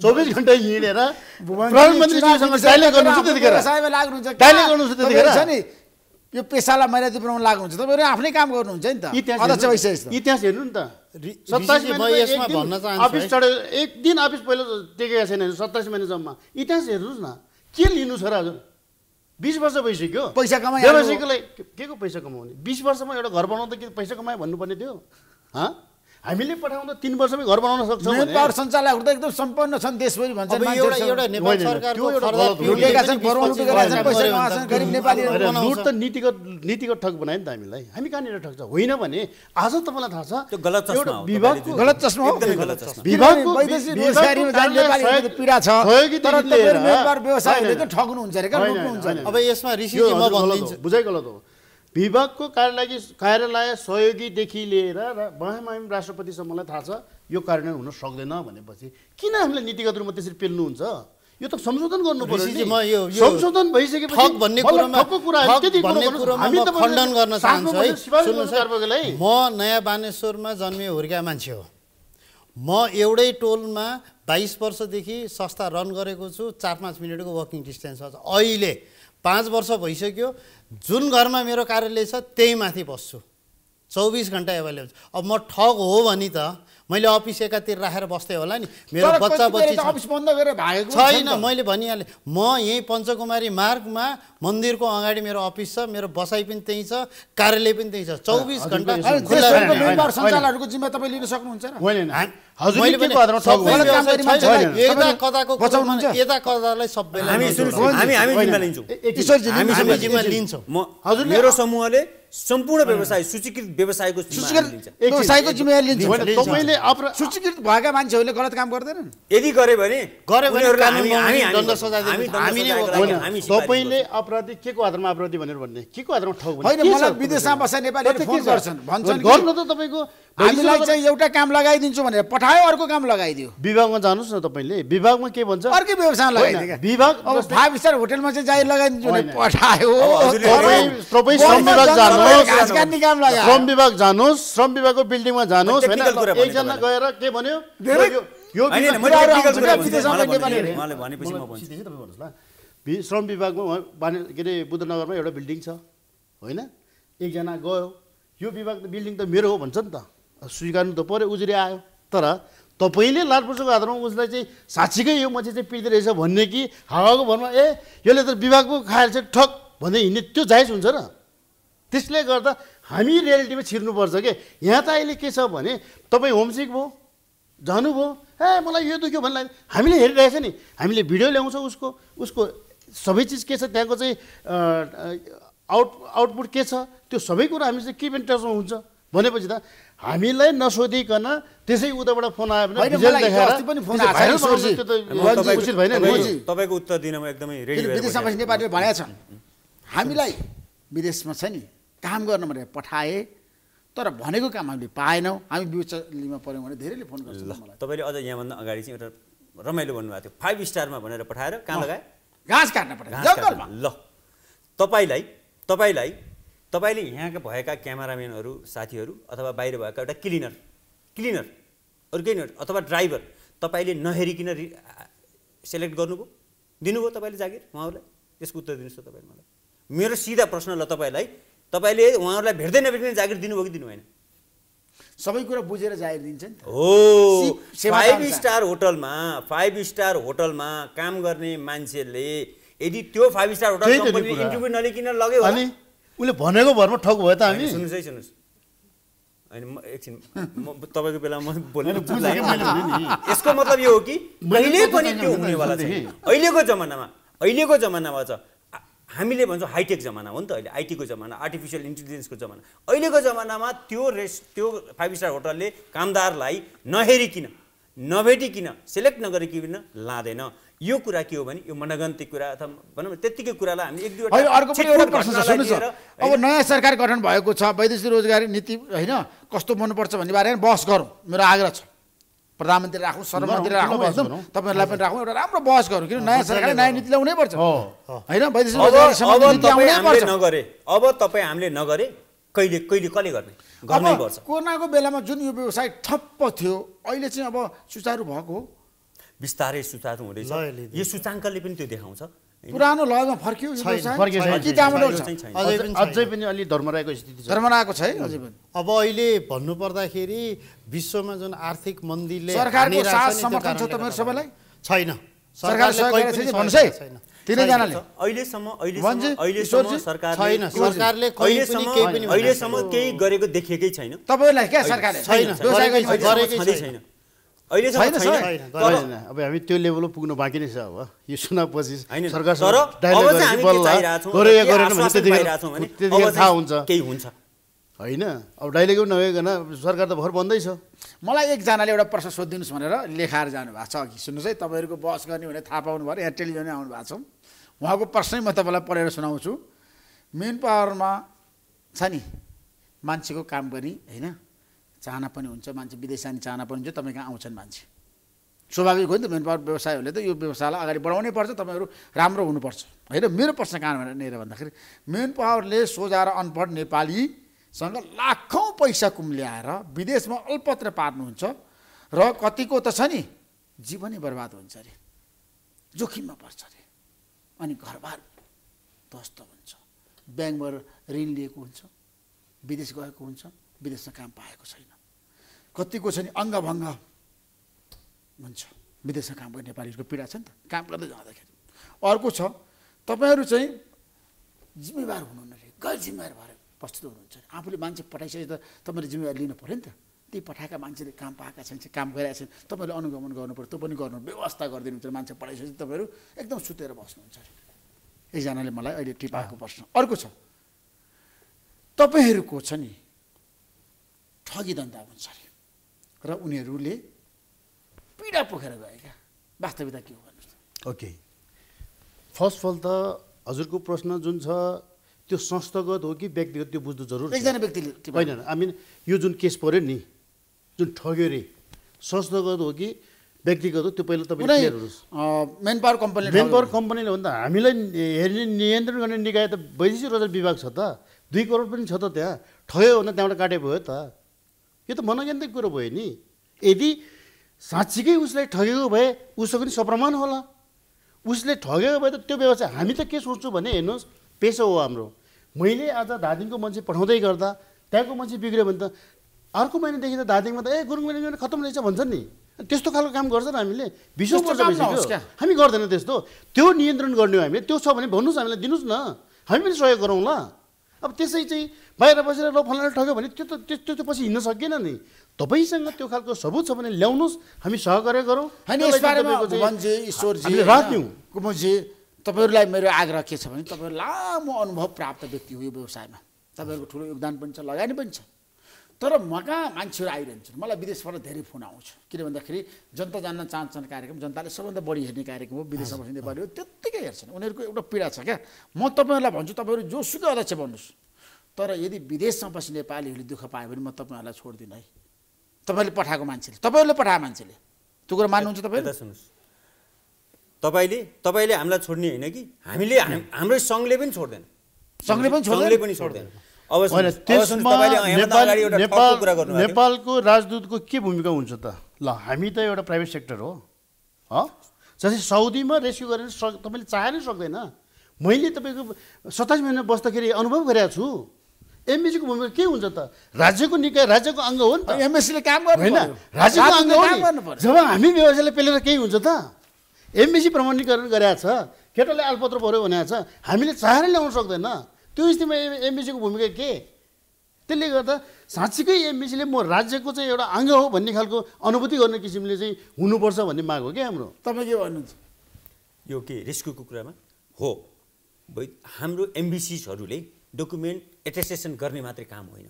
चौबिस घन्टा हिँडेर यो पेसालाई मैनाती बनाउनु लागु हुन्छ तपाईँहरू आफ्नै काम गर्नुहुन्छ नि त इतिहास इतिहास हेर्नु नि त भन्न चाहन्छु अफिस चढेर एक दिन अफिस पहिला टेकेका छैन सत्तासी महिना जम्मा इतिहास हेर्नुहोस् न के लिनु छ र हजुर बिस वर्ष भइसक्यो पैसा कमाइ के को पैसा कमाउने बिस वर्षमा एउटा घर बनाउँदा के पैसा कमायो भन्नुपर्ने थियो हँ हामीले पठाउँदा तिन वर्षमै घर बनाउन सक्छौँ नेपाल सञ्चालक हुँदा एकदम सम्पन्न छन् देशभरि भन्छन् लुट त नीतिगत नीतिगत ठग बनायो नि त हामीलाई हामी कहाँनिर ठग्छ होइन भने आज तपाईँलाई थाहा छ त्यो गलत चस्मा हो विभागको पीडा छ तर अब यसमा बुझाइ गलत हो विभागको कार्यालय कार्यालय सहयोगीदेखि लिएर र महामहिम राष्ट्रपतिसम्मलाई थाहा छ यो कार्यान्वयन हुन सक्दैन भनेपछि किन हामीले नीतिगत रूपमा त्यसरी पेल्नुहुन्छ यो त संशोधन गर्नु पर्यो संशोधन भइसकेपछि म नयाँ बानेश्वरमा जन्मे हुर्का मान्छे हो म एउटै टोलमा बाइस वर्षदेखि संस्था रन गरेको छु चार पाँच मिनटको वकिङ डिस्टेन्स छ अहिले पाँच वर्ष भइसक्यो जुन घरमा मेरो कार्यालय छ त्यही माथि बस्छु चौबिस घन्टा एभाइलेबल अब म ठग हो भने त मैले अफिस एकातिर राखेर बस्थेँ होला नि मेरो बच्चा बच्ची अफिस बन्द गरेर भागेको छैन मैले भनिहालेँ म यहीँ पञ्चकुमारी मार्गमा मन्दिरको अगाडि मेरो अफिस छ मेरो बसाइ पनि त्यहीँ छ कार्यालय पनि त्यहीँ छ चौबिस घन्टा सञ्चालहरूको जिम्मा तपाईँ लिन सक्नुहुन्छ यता कताको कतालाई हामी जिम्मा लिन्छौँ मेरो समूहले सम्पूर्ण व्यवसाय सूचीकृत व्यवसायको व्यवसायको जिम्मेवारी लिन्छ तपाईँले सूचीकृत भएका मान्छेहरूले गलत काम गर्दैनन् यदि गरे भने तपाईँले अपराधी के को आधारमा अपराधी भनेर भन्ने के को आधारमा ठाउँ होइन मलाई विदेशमा बस्दा नेपाली फोन गर्छन् भन्छन् गर्नु त तपाईँको हामीलाई चाहिँ एउटा काम लगाइदिन्छु भनेर पठायो अर्को काम लगाइदियो विभागमा जानुहोस् न तपाईँले विभागमा के भन्छ अर्कै व्यवसाय लगाइदियो विभाग अब फाइभ स्टार होटेलमा चाहिँ जाहेर लगाइदिन्छु भने पठायो तपाईँ जानु श्रम विभाग जानुहोस् श्रम विभागको बिल्डिङमा जानुहोस् होइन एकजना गएर के भन्यो श्रम विभागमा के अरे बुद्धनगरमा एउटा बिल्डिङ छ होइन एकजना गयो यो विभाग बिल्डिङ त मेरो हो भन्छ नि त स्वीकार्नु त पऱ्यो उजुरी आयो तर तपाईँले लालपुरसको आधारमा उसलाई चाहिँ साँच्चीकै यो मान्छे चाहिँ पिँदो रहेछ भन्ने कि हावाको भरमा ए यसले त विभागको खाएर चाहिँ ठक भन्दै हिँड्ने त्यो जायज हुन्छ र त्यसले गर्दा हामी रियालिटीमा छिर्नुपर्छ कि यहाँ त अहिले के छ भने तपाईँ होमसिक भयो जानुभयो ए मलाई यो दुख्यो भन्नु हामीले हेरिरहेछ नि हामीले भिडियो ल्याउँछौँ उसको उसको सबै चिज के छ त्यहाँको चाहिँ आउट आउटपुट के छ त्यो सबै कुरा हामी चाहिँ के पनि टचमा हुन्छ भनेपछि त हामीलाई नसोधिकन त्यसै उताबाट फोन आयो भने तपाईँको उत्तर दिनमा एकदमै विदेशमा हामीलाई विदेशमा छ नि काम गर्न भनेर पठाएँ तर भनेको काम हामीले पाएनौँ हामी बिचलीमा पऱ्यौँ भने धेरैले फोन गर्छ मलाई तपाईँले अझ यहाँभन्दा अगाडि चाहिँ एउटा रमाइलो भन्नुभएको थियो फाइभ स्टारमा भनेर पठाएर कहाँ लगाए घाँस काट्न ल तपाईँलाई तपाईँलाई तपाईँले यहाँका भएका क्यामराम्यानहरू साथीहरू अथवा बाहिर भएका एउटा क्लिनर क्लिनर अरू केही अथवा ड्राइभर तपाईँले नहेरिकन सेलेक्ट गर्नुभयो दिनुभयो तपाईँले जागिर उहाँहरूलाई त्यसको उत्तर दिनुहोस् त तपाईँले मलाई मेरो सिधा प्रश्न ल तपाईँलाई तपाईँले उहाँहरूलाई भेट्दै नभेट्ने जागिर दिनुभयो कि दिनु भएन सबै कुरा बुझेर जागिर दिन्छ नि हो फाइभ स्टार होटलमा फाइभ स्टार होटलमा काम गर्ने मान्छेले यदि त्यो फाइभ स्टार होटल इन्टरभ्यू नलिकन लग्यो भने उसले भनेको भरमा ठग भयो त हामी सुन्नुहोस् है सुन्नुहोस् होइन म एकछिन म तपाईँको बेलामा म बोलेर यसको मतलब यो हो कि कहिले पनि त्यो हुनेवाला छैन अहिलेको जमानामा अहिलेको जमानामा छ हामीले भन्छौँ हाइटेक जमाना हो नि त अहिले आइटीको जमाना आर्टिफिसियल इन्टेलिजेन्सको जमाना अहिलेको जमानामा त्यो रेस्ट त्यो फाइभ स्टार होटलले कामदारलाई नहेरिकन नभेटिकन सेलेक्ट नगरिकन लाँदैन यो कुरा के हो भने यो मनगन्ती कुरा अथवा भनौँ न त्यत्तिकै कुरालाई हामी एक दुईवटा अर्को पनि एउटा प्रश्न छ सुन्नुहोस् अब नयाँ सरकार गठन भएको छ वैदेशिक रोजगारी नीति होइन कस्तो मनपर्छ भन्ने बारेमा बहस गरौँ मेरो आग्रह छ प्रधानमन्त्री राखौँ सर्वमन्त्री राखौँ तपाईँहरूलाई पनि राखौँ एउटा राम्रो बहस गरौँ किन नयाँ सरकारले नयाँ नीति ल्याउनै पर्छ होइन अब तपाईँ हामीले नगरे कहिले कहिले कहिले गर्ने गर्नै कोरोनाको बेलामा जुन यो व्यवसाय ठप्प थियो अहिले चाहिँ अब सुचारू भएको हो बिस्तारै सुचारू हुँदैछ यो सूचाङ्कले पनि त्यो देखाउँछ पुरानो लजमा फर्कियो अझै पनि अलि धर्मरायको स्थिति छ धर्मरायको छ है अझै पनि अब अहिले भन्नुपर्दाखेरि विश्वमा जुन आर्थिक मन्दीले सरकारको साथ समर्थन छ तपाईँहरू सबैलाई छैन सरकारले अहिलेसम्म अहिलेसम्म सरकारले केही पनि गरेको देखेकै छैन तपाईँहरूलाई छैन अब हामी त्यो लेभलमा पुग्नु बाँकी नै छ अब यो सुनापछि थाहा हुन्छ केही हुन्छ होइन अब डाइलेगै नभइकन सरकार त भर बन्दैछ मलाई एकजनाले एउटा प्रश्न सोधिदिनुहोस् भनेर लेखाएर जानुभएको छ अघि सुन्नुहोस् है तपाईँहरूको बस गर्ने भने थाहा पाउनु भयो यहाँ टेलिभिजनै आउनु भएको छ उहाँको प्रश्नै म तपाईँलाई पढेर सुनाउँछु मेन पावरमा छ नि मान्छेको काम गर्ने होइन चाहना पनि हुन्छ मान्छे विदेश जाने चाहना पनि हुन्छ तपाईँ कहाँ आउँछन् मान्छे स्वाभाविक हो नि त मेन पावर व्यवसायहरूले त यो व्यवसायलाई अगाडि बढाउनै पर्छ तपाईँहरू राम्रो हुनुपर्छ होइन मेरो प्रश्न कहाँ भनेर भन्दाखेरि मेन पावरले सोझाएर अनपढ नेपालीसँग लाखौँ पैसा कुम्ल्याएर विदेशमा अल्पत्र पार्नुहुन्छ र कतिको त छ नि जीवनै बर्बाद हुन्छ अरे जोखिममा पर्छ अरे अनि घरबार ध्वस्त हुन्छ ब्याङ्कबाट ऋण लिएको हुन्छ विदेश गएको हुन्छ विदेशमा काम पाएको छैन कतिको छ नि अङ्गभङ्ग हुन्छ विदेशमा काम गर्ने नेपालीहरूको पीडा छ नि त काम गर्दै जाँदाखेरि अर्को छ तपाईँहरू चाहिँ जिम्मेवार हुनुहुन्न अरे गैर जिम्मेवार भएर प्रस्तुत हुनुहुन्छ आफूले मान्छे पठाइसके त तपाईँले जिम्मेवारी लिनु पऱ्यो नि त त्यही पठाएका मान्छेले काम पाएका छन् काम गरेका छैन तपाईँले अनुगमन गर्नु पऱ्यो त्यो पनि गर्नु व्यवस्था गरिदिनुहुन्छ मान्छे पठाइसकेपछि तपाईँहरू एकदम सुतेर बस्नुहुन्छ अरे एकजनाले मलाई अहिले टिपाएको प्रश्न अर्को छ तपाईँहरूको छ नि ठगिदन्दा हुन्छ अरे र उनीहरूले पीडा पोखेर गएका वास्तविकता के हो भन्नुहोस् ओके फर्स्ट अफ अल त हजुरको प्रश्न जुन छ त्यो संस्थागत हो कि व्यक्तिगत त्यो बुझ्नु जरुर एकजना व्यक्तिले होइन मिन यो जुन केस पऱ्यो नि जुन ठग्यो रे संस्थागत हो कि व्यक्तिगत हो त्यो पहिला तपाईँ man power company man power कम्पनीले भन्दा हामीलाई हेर्ने नियन्त्रण गर्ने निकाय त वैदेशिक रोजगार विभाग छ त दुई करोड पनि छ त त्यहाँ ठग्यो भने त्यहाँबाट काटे भयो त यो त मनोज्ञान्तै कुरो भयो नि यदि साँच्चीकै उसलाई ठगेको भए उसको पनि सप्रमाण होला उसले ठगेको भए त त्यो व्यवसाय हामी त के सोच्छौँ भने हेर्नुहोस् पेसा हो हाम्रो मैले आज धादिङको मान्छे पठाउँदै गर्दा त्यहाँको मान्छे बिग्रियो भने त अर्को महिनादेखि त दार्जिलिङमा त ए गुरुङ महिना खत्तम रहेछ भन्छन् नि त्यस्तो खालको काम गर्छ गर्छन् हामीले विश्व हामी गर्दैन त्यस्तो त्यो नियन्त्रण गर्ने हो हामीले त्यो छ भने भन्नुहोस् हामीलाई दिनुहोस् न हामी पनि सहयोग गरौँला अब त्यसै चाहिँ बाहिर बसेर ल फलाना ठग्यो भने त्यो त त्यो त पछि हिँड्न सकेन नि तपाईँसँग त्यो खालको सबुत छ भने ल्याउनुहोस् हामी सहकार्य गरौँ कुमजी तपाईँहरूलाई मेरो आग्रह के छ भने तपाईँहरू लामो अनुभव प्राप्त व्यक्ति हो यो व्यवसायमा तपाईँहरूको ठुलो योगदान पनि छ लगानी पनि छ तर म कहाँ मान्छेहरू आइरहन्छन् मलाई विदेशबाट धेरै फोन आउँछ किन भन्दाखेरि जनता जान्न चाहन्छन् कार्यक्रम जनताले सबभन्दा बढी हेर्ने कार्यक्रम हो विदेशमा बस्ने नेपाली हो त्यत्तिकै हेर्छन् उनीहरूको एउटा पीडा छ क्या म तपाईँहरूलाई भन्छु तपाईँहरू जोसुकै अध्यक्ष भन्नुहोस् तर यदि विदेशमा बस्ने नेपालीहरूले दुःख पायो भने म तपाईँहरूलाई छोड्दिनँ है तपाईँले पठाएको मान्छेले तपाईँहरूले पठाएको मान्छेले त्यो कुरा मान्नुहुन्छ तपाईँ सुन्नुहोस् तपाईँले तपाईँले हामीलाई छोड्ने होइन कि हामीले हाम्रो सङ्घले पनि छोड्दैन सङ्घले पनि सङ्घले पनि छोड्दैन नेपालको राजदूतको के भूमिका हुन्छ त ल हामी त एउटा प्राइभेट सेक्टर हो जस्तै साउदीमा रेस्क्यु गरेर तपाईँले चाहेर सक्दैन मैले तपाईँको सत्ताइस महिना बस्दाखेरि अनुभव गरेको छु एमएसीको भूमिका के हुन्छ त राज्यको निकाय राज्यको अङ्ग हो नि त एमएसीले काम गर्नु होइन राज्यको अङ्ग हो जब हामी व्यवसायले पेलेर केही हुन्छ त एमएसी प्रमाणीकरण गरेका छ केटाले आलपत्र पऱ्यो भनेको छ हामीले चाहेर ल्याउन सक्दैन त्यो स्थितिमा एमबिसीको भूमिका के त्यसले गर्दा साँच्चीकै एमबिसीले म राज्यको चाहिँ एउटा अङ्ग हो भन्ने खालको अनुभूति गर्ने किसिमले चाहिँ हुनुपर्छ भन्ने माग हो क्या हाम्रो तपाईँ के भन्नुहुन्छ यो के रिस्कको कुरामा हो हाम्रो एमबिसिसहरूले डकुमेन्ट एटेसेसन गर्ने मात्रै काम होइन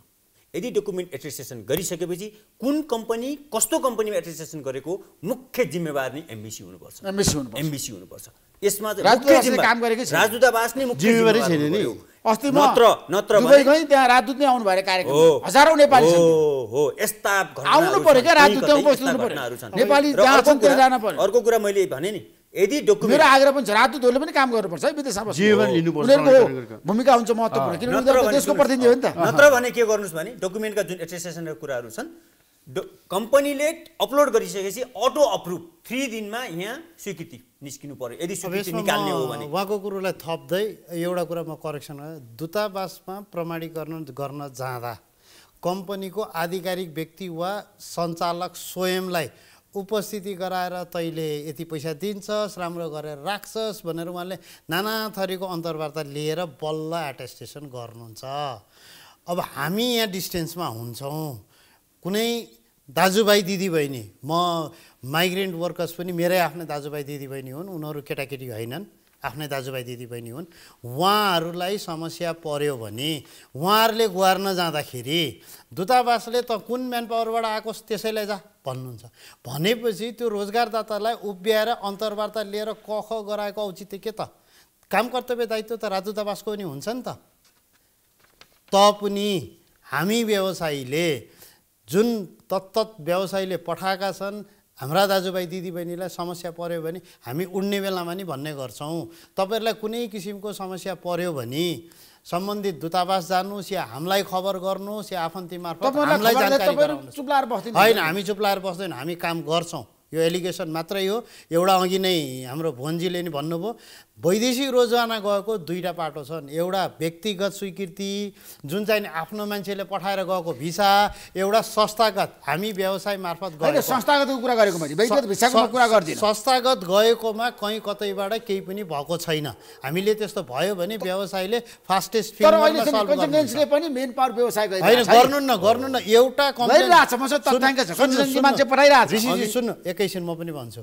यदि डकुमेन्ट एट्रिसेसन गरिसकेपछि कुन कम्पनी कस्तो कम्पनीमा एट्रिसेसन गरेको मुख्य जिम्मेवार नै एमबिसी हुनुपर्छ एमबिसी हुनुपर्छ यसमा काम गरेको यसमा राजदूतावास नै मुख्य जिम्मेवारी छैन नि अस्ति नत्र नत्र दुबईकै त्यहाँ राजदूत नै आउनु भएर कार्यक्रम हजारौँ नेपाली हो यस्ता आउनु पर्यो क्या राजदूत उपस्थित पर्यो नेपाली जहाँ छन् त्यहाँ जान अर्को कुरा मैले भने नि यदि डकुमेन्ट आग्रह पनि छ राजदूतहरूले पनि काम गर्नुपर्छ है विदेशमा लिनुपर्छ उनीहरूको भूमिका हुन्छ महत्त्वपूर्ण किनभने उनीहरू देशको प्रतिनिधि हो नि त नत्र भने के गर्नुहोस् भने डकुमेन्टका जुन एट्रेसेसनका कुराहरू छन् कम्पनीले अपलोड गरिसकेपछि अटो अप्रुभ थ्री दिनमा यहाँ स्वीकृति निस्किनु पर्यो यदि स्वीकृति निकाल्ने हो भने उहाँको कुरोलाई थप्दै एउटा कुरा म करेक्सन दूतावासमा प्रमाणीकरण गर्न जाँदा कम्पनीको आधिकारिक व्यक्ति वा सञ्चालक स्वयंलाई उपस्थिति गराएर तैँले यति पैसा दिन्छस् राम्रो गरेर राख्छस् भनेर उहाँले नाना थरीको अन्तर्वार्ता लिएर बल्ल एटेस्टेसन गर्नुहुन्छ अब हामी यहाँ डिस्टेन्समा हुन्छौँ कुनै दाजुभाइ दिदीबहिनी म माइग्रेन्ट वर्कर्स पनि मेरै आफ्नै दाजुभाइ दिदीबहिनी हुन् उनीहरू केटाकेटी होइनन् आफ्नै दाजुभाइ दिदीबहिनी हुन् उहाँहरूलाई समस्या पर्यो भने उहाँहरूले गुहार्न जाँदाखेरि दूतावासले त कुन म्यान पावरबाट आएको त्यसैलाई जा भन्नुहुन्छ भनेपछि त्यो रोजगारदातालाई उभ्याएर अन्तर्वार्ता लिएर क ख गराएको औचित्य के त काम कर्तव्य दायित्व त राजदूतावासको पनि हुन्छ नि त त पनि हामी व्यवसायीले जुन तत्त व्यवसायीले पठाएका छन् हाम्रा दाजुभाइ दिदीबहिनीलाई समस्या पऱ्यो भने हामी उड्ने बेलामा नि भन्ने गर्छौँ तपाईँहरूलाई कुनै किसिमको समस्या पऱ्यो भने सम्बन्धित दूतावास जानुहोस् या हामीलाई खबर गर्नुहोस् या आफन्ती मार्फत हामीलाई जानकारी होइन हामी चुप्लाएर बस्दैन हामी काम गर्छौँ यो एलिगेसन मात्रै हो एउटा अघि नै हाम्रो भोन्जीले नि भन्नुभयो वैदेशिक रोजगारमा गएको दुईवटा पाटो छन् एउटा व्यक्तिगत स्वीकृति जुन चाहिँ आफ्नो मान्छेले पठाएर गएको भिसा एउटा संस्थागत हामी व्यवसाय मार्फत गएको संस्थागतको कुरा गरेको भिसाको कुरा गर्दिनँ संस्थागत गएकोमा कहीँ कतैबाट केही पनि भएको छैन हामीले त्यस्तो भयो भने व्यवसायले फास्टेस्ट पनि मेन पावर व्यवसाय होइन गर्नु न एउटा सुन्नु एकैछिन म पनि भन्छु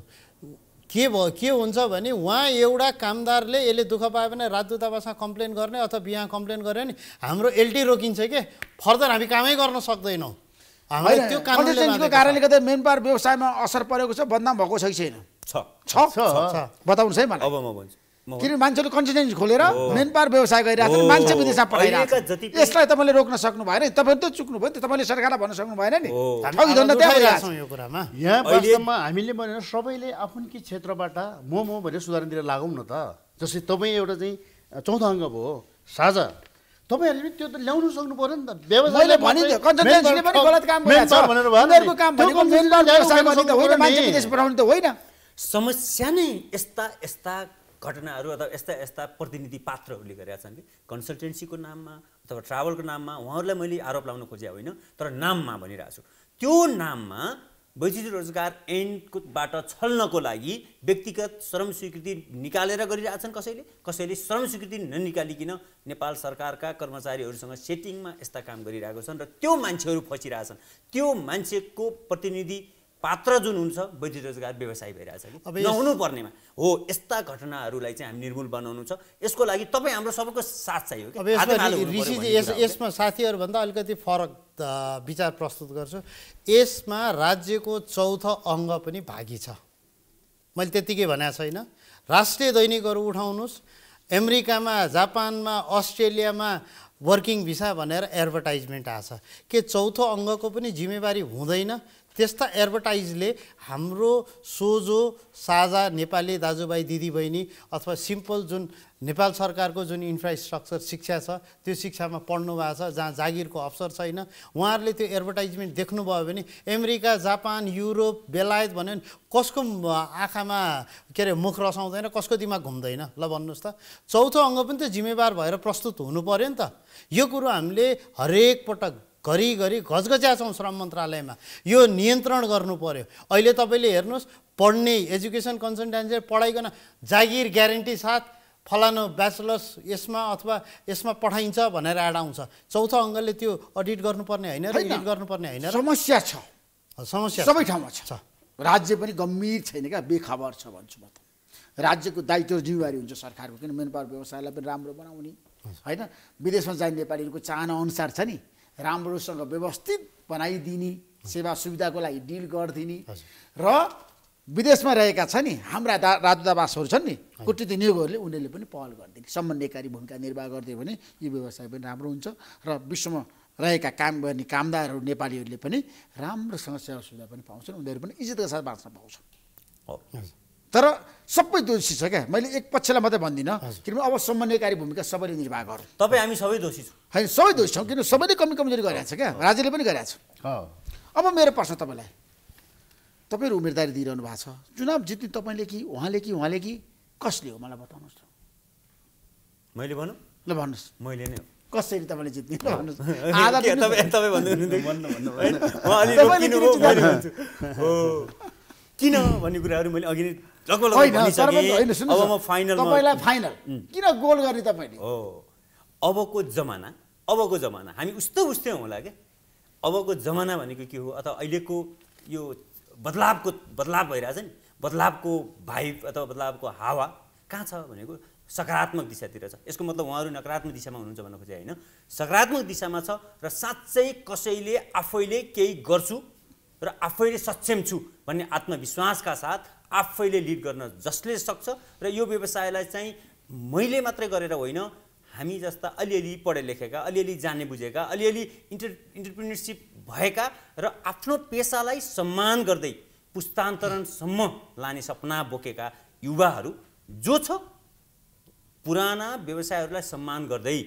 के भयो के हुन्छ भने उहाँ एउटा कामदारले यसले दुःख पायो भने राजदूतावासमा कम्प्लेन गर्ने अथवा बिहा कम्प्लेन गर्यो भने हाम्रो एलटी रोकिन्छ के फर्दर हामी कामै गर्न सक्दैनौँ त्यो कारणले गर्दा मेन पावर व्यवसायमा असर परेको छ बदनाम भएको छ कि छैन छ छ बताउनुहोस् है मलाई अब म भन्छु किनभने मान्छेले कन्सिडेन्स खोलेर मेन पावर व्यवसाय गरिरहेको छ मान्छे विदेशमा पठाइरहेको यसलाई तपाईँले रोक्न सक्नु भएन तपाईँ त चुक्नु भयो नि त तपाईँले सरकारलाई भन्न सक्नु भएन नि यहाँ वास्तवमा हामीले भनेर सबैले आफ्नो कि क्षेत्रबाट म म भनेर सुधारणतिर लागौँ न त जस्तै तपाईँ एउटा चाहिँ चौथो अङ्ग भयो साझा तपाईँहरूले पनि त्यो त ल्याउनु सक्नु पऱ्यो नि त व्यवसाय समस्या नै यस्ता यस्ता घटनाहरू अथवा यस्ता यस्ता प्रतिनिधि पात्रहरूले गरेका छन् कि कन्सल्टेन्सीको नाममा अथवा ट्राभलको नाममा उहाँहरूलाई मैले आरोप लाउन खोजे होइन तर नाममा भनिरहेको छु त्यो नाममा वैदेशिक रोजगार एन्डकोबाट छल्नको लागि व्यक्तिगत श्रम स्वीकृति निकालेर गरिरहेछन् कसैले कसैले श्रम स्वीकृति ननिकालिकन नेपाल सरकारका कर्मचारीहरूसँग सेटिङमा यस्ता काम गरिरहेको छन् र त्यो मान्छेहरू फसिरहेछन् त्यो मान्छेको प्रतिनिधि पात्र जुन हुन्छ वैध रोजगार व्यवसायी भइरहेछ कि नहुनुपर्नेमा हो यस्ता घटनाहरूलाई चाहिँ हामी निर्मूल बनाउनु छ यसको लागि तपाईँ हाम्रो सबैको साथ चाहियो यसमा साथीहरूभन्दा अलिकति फरक विचार प्रस्तुत गर्छु यसमा राज्यको चौथो अङ्ग पनि भागी छ मैले त्यत्तिकै भनेको छैन राष्ट्रिय दैनिकहरू उठाउनुहोस् अमेरिकामा जापानमा अस्ट्रेलियामा वर्किङ भिसा भनेर एडभर्टाइजमेन्ट आएको छ के चौथो अङ्गको पनि जिम्मेवारी हुँदैन त्यस्ता एडभर्टाइजले हाम्रो सोझो साझा नेपाली दाजुभाइ दिदीबहिनी अथवा सिम्पल जुन नेपाल सरकारको जुन इन्फ्रास्ट्रक्चर शिक्षा छ त्यो शिक्षामा पढ्नु भएको छ जहाँ जागिरको अवसर छैन उहाँहरूले त्यो एडभर्टाइजमेन्ट देख्नुभयो भने अमेरिका जापान युरोप बेलायत भन्यो भने कसको आँखामा के अरे मुख रसाउँदैन कसको दिमाग घुम्दैन ल भन्नुहोस् त चौथो अङ्ग पनि त जिम्मेवार भएर प्रस्तुत हुनु पऱ्यो नि त यो कुरो हामीले हरेक पटक घरिघरि घचघच्या छौँ श्रम मन्त्रालयमा यो नियन्त्रण गर्नु पऱ्यो अहिले तपाईँले हेर्नुहोस् पढ्ने एजुकेसन कन्सल्टेन्सी पढाइकन जागिर ग्यारेन्टी साथ फलानु ब्याचलर्स यसमा अथवा यसमा पठाइन्छ भनेर एड आउँछ चौथो अङ्गले त्यो अडिट गर्नुपर्ने होइन र एडिट गर्नुपर्ने होइन समस्या छ समस्या सबै ठाउँमा छ राज्य पनि गम्भीर छैन क्या बेखबर छ भन्छु म त राज्यको दायित्व जिम्मेवारी हुन्छ सरकारको किन मेन पावर व्यवसायलाई पनि राम्रो बनाउने होइन विदेशमा जाने नेपालीहरूको चाहना अनुसार छ नि राम्रोसँग व्यवस्थित बनाइदिने सेवा सुविधाको लागि डिल गरिदिने र विदेशमा रहेका छन् नि हाम्रा दा राजदूतावासहरू छन् नि कुटनीति नियोगहरूले उनीहरूले पनि पहल गरिदिने समन्वयकारी भूमिका निर्वाह गरिदियो भने यो व्यवसाय पनि राम्रो हुन्छ र विश्वमा रहेका काम गर्ने कामदारहरू नेपालीहरूले पनि राम्रोसँग सेवा सुविधा पनि पाउँछन् उनीहरू पनि इज्जतका साथ बाँच्न पाउँछन् तर सबै दोषी छ क्या मैले एक पक्षलाई मात्रै भन्दिनँ किनभने अब समन्वयकारी भूमिका सबैले निर्वाह गरौँ तपाईँ हामी सबै दोषी छौँ होइन सबै दोषी छौँ किनभने सबैले कमी कमजोरी गरिरहेको छ क्या राज्यले पनि गरिरहेको छ अब मेरो प्रश्न तपाईँलाई तपाईँहरू उम्मेदवारी दिइरहनु भएको छ चुनाव जित्ने तपाईँले कि उहाँले कि उहाँले कि कसले हो मलाई बताउनुहोस् मैले भनौँ ल भन्नुहोस् मैले नै कसरी तपाईँले जित्ने किन भन्ने कुराहरू मैले अघि नै फाइनल किन गोल गर्ने तपाईँले हो अबको जमाना अबको जमाना हामी उस्तो उस्तै होला क्या अबको जमाना भनेको के हो अथवा अहिलेको यो बदलावको बदलाव भइरहेछ नि बदलावको भाइब अथवा बदलावको हावा कहाँ छ भनेको सकारात्मक दिशातिर छ यसको मतलब उहाँहरू नकारात्मक दिशामा हुनुहुन्छ भन्न खोजे होइन सकारात्मक दिशामा छ र साँच्चै कसैले आफैले केही गर्छु र आफैले सक्षम छु भन्ने आत्मविश्वासका साथ आफैले लिड गर्न जसले सक्छ र यो व्यवसायलाई चाहिँ मैले मात्रै गरेर होइन हामी जस्ता अलिअलि पढे लेखेका अलिअलि जाने बुझेका अलिअलि इन्टर इन्टरप्रिनरसिप भएका र आफ्नो पेसालाई सम्मान गर्दै पुस्तान्तरणसम्म लाने सपना बोकेका युवाहरू जो छ पुराना व्यवसायहरूलाई सम्मान गर्दै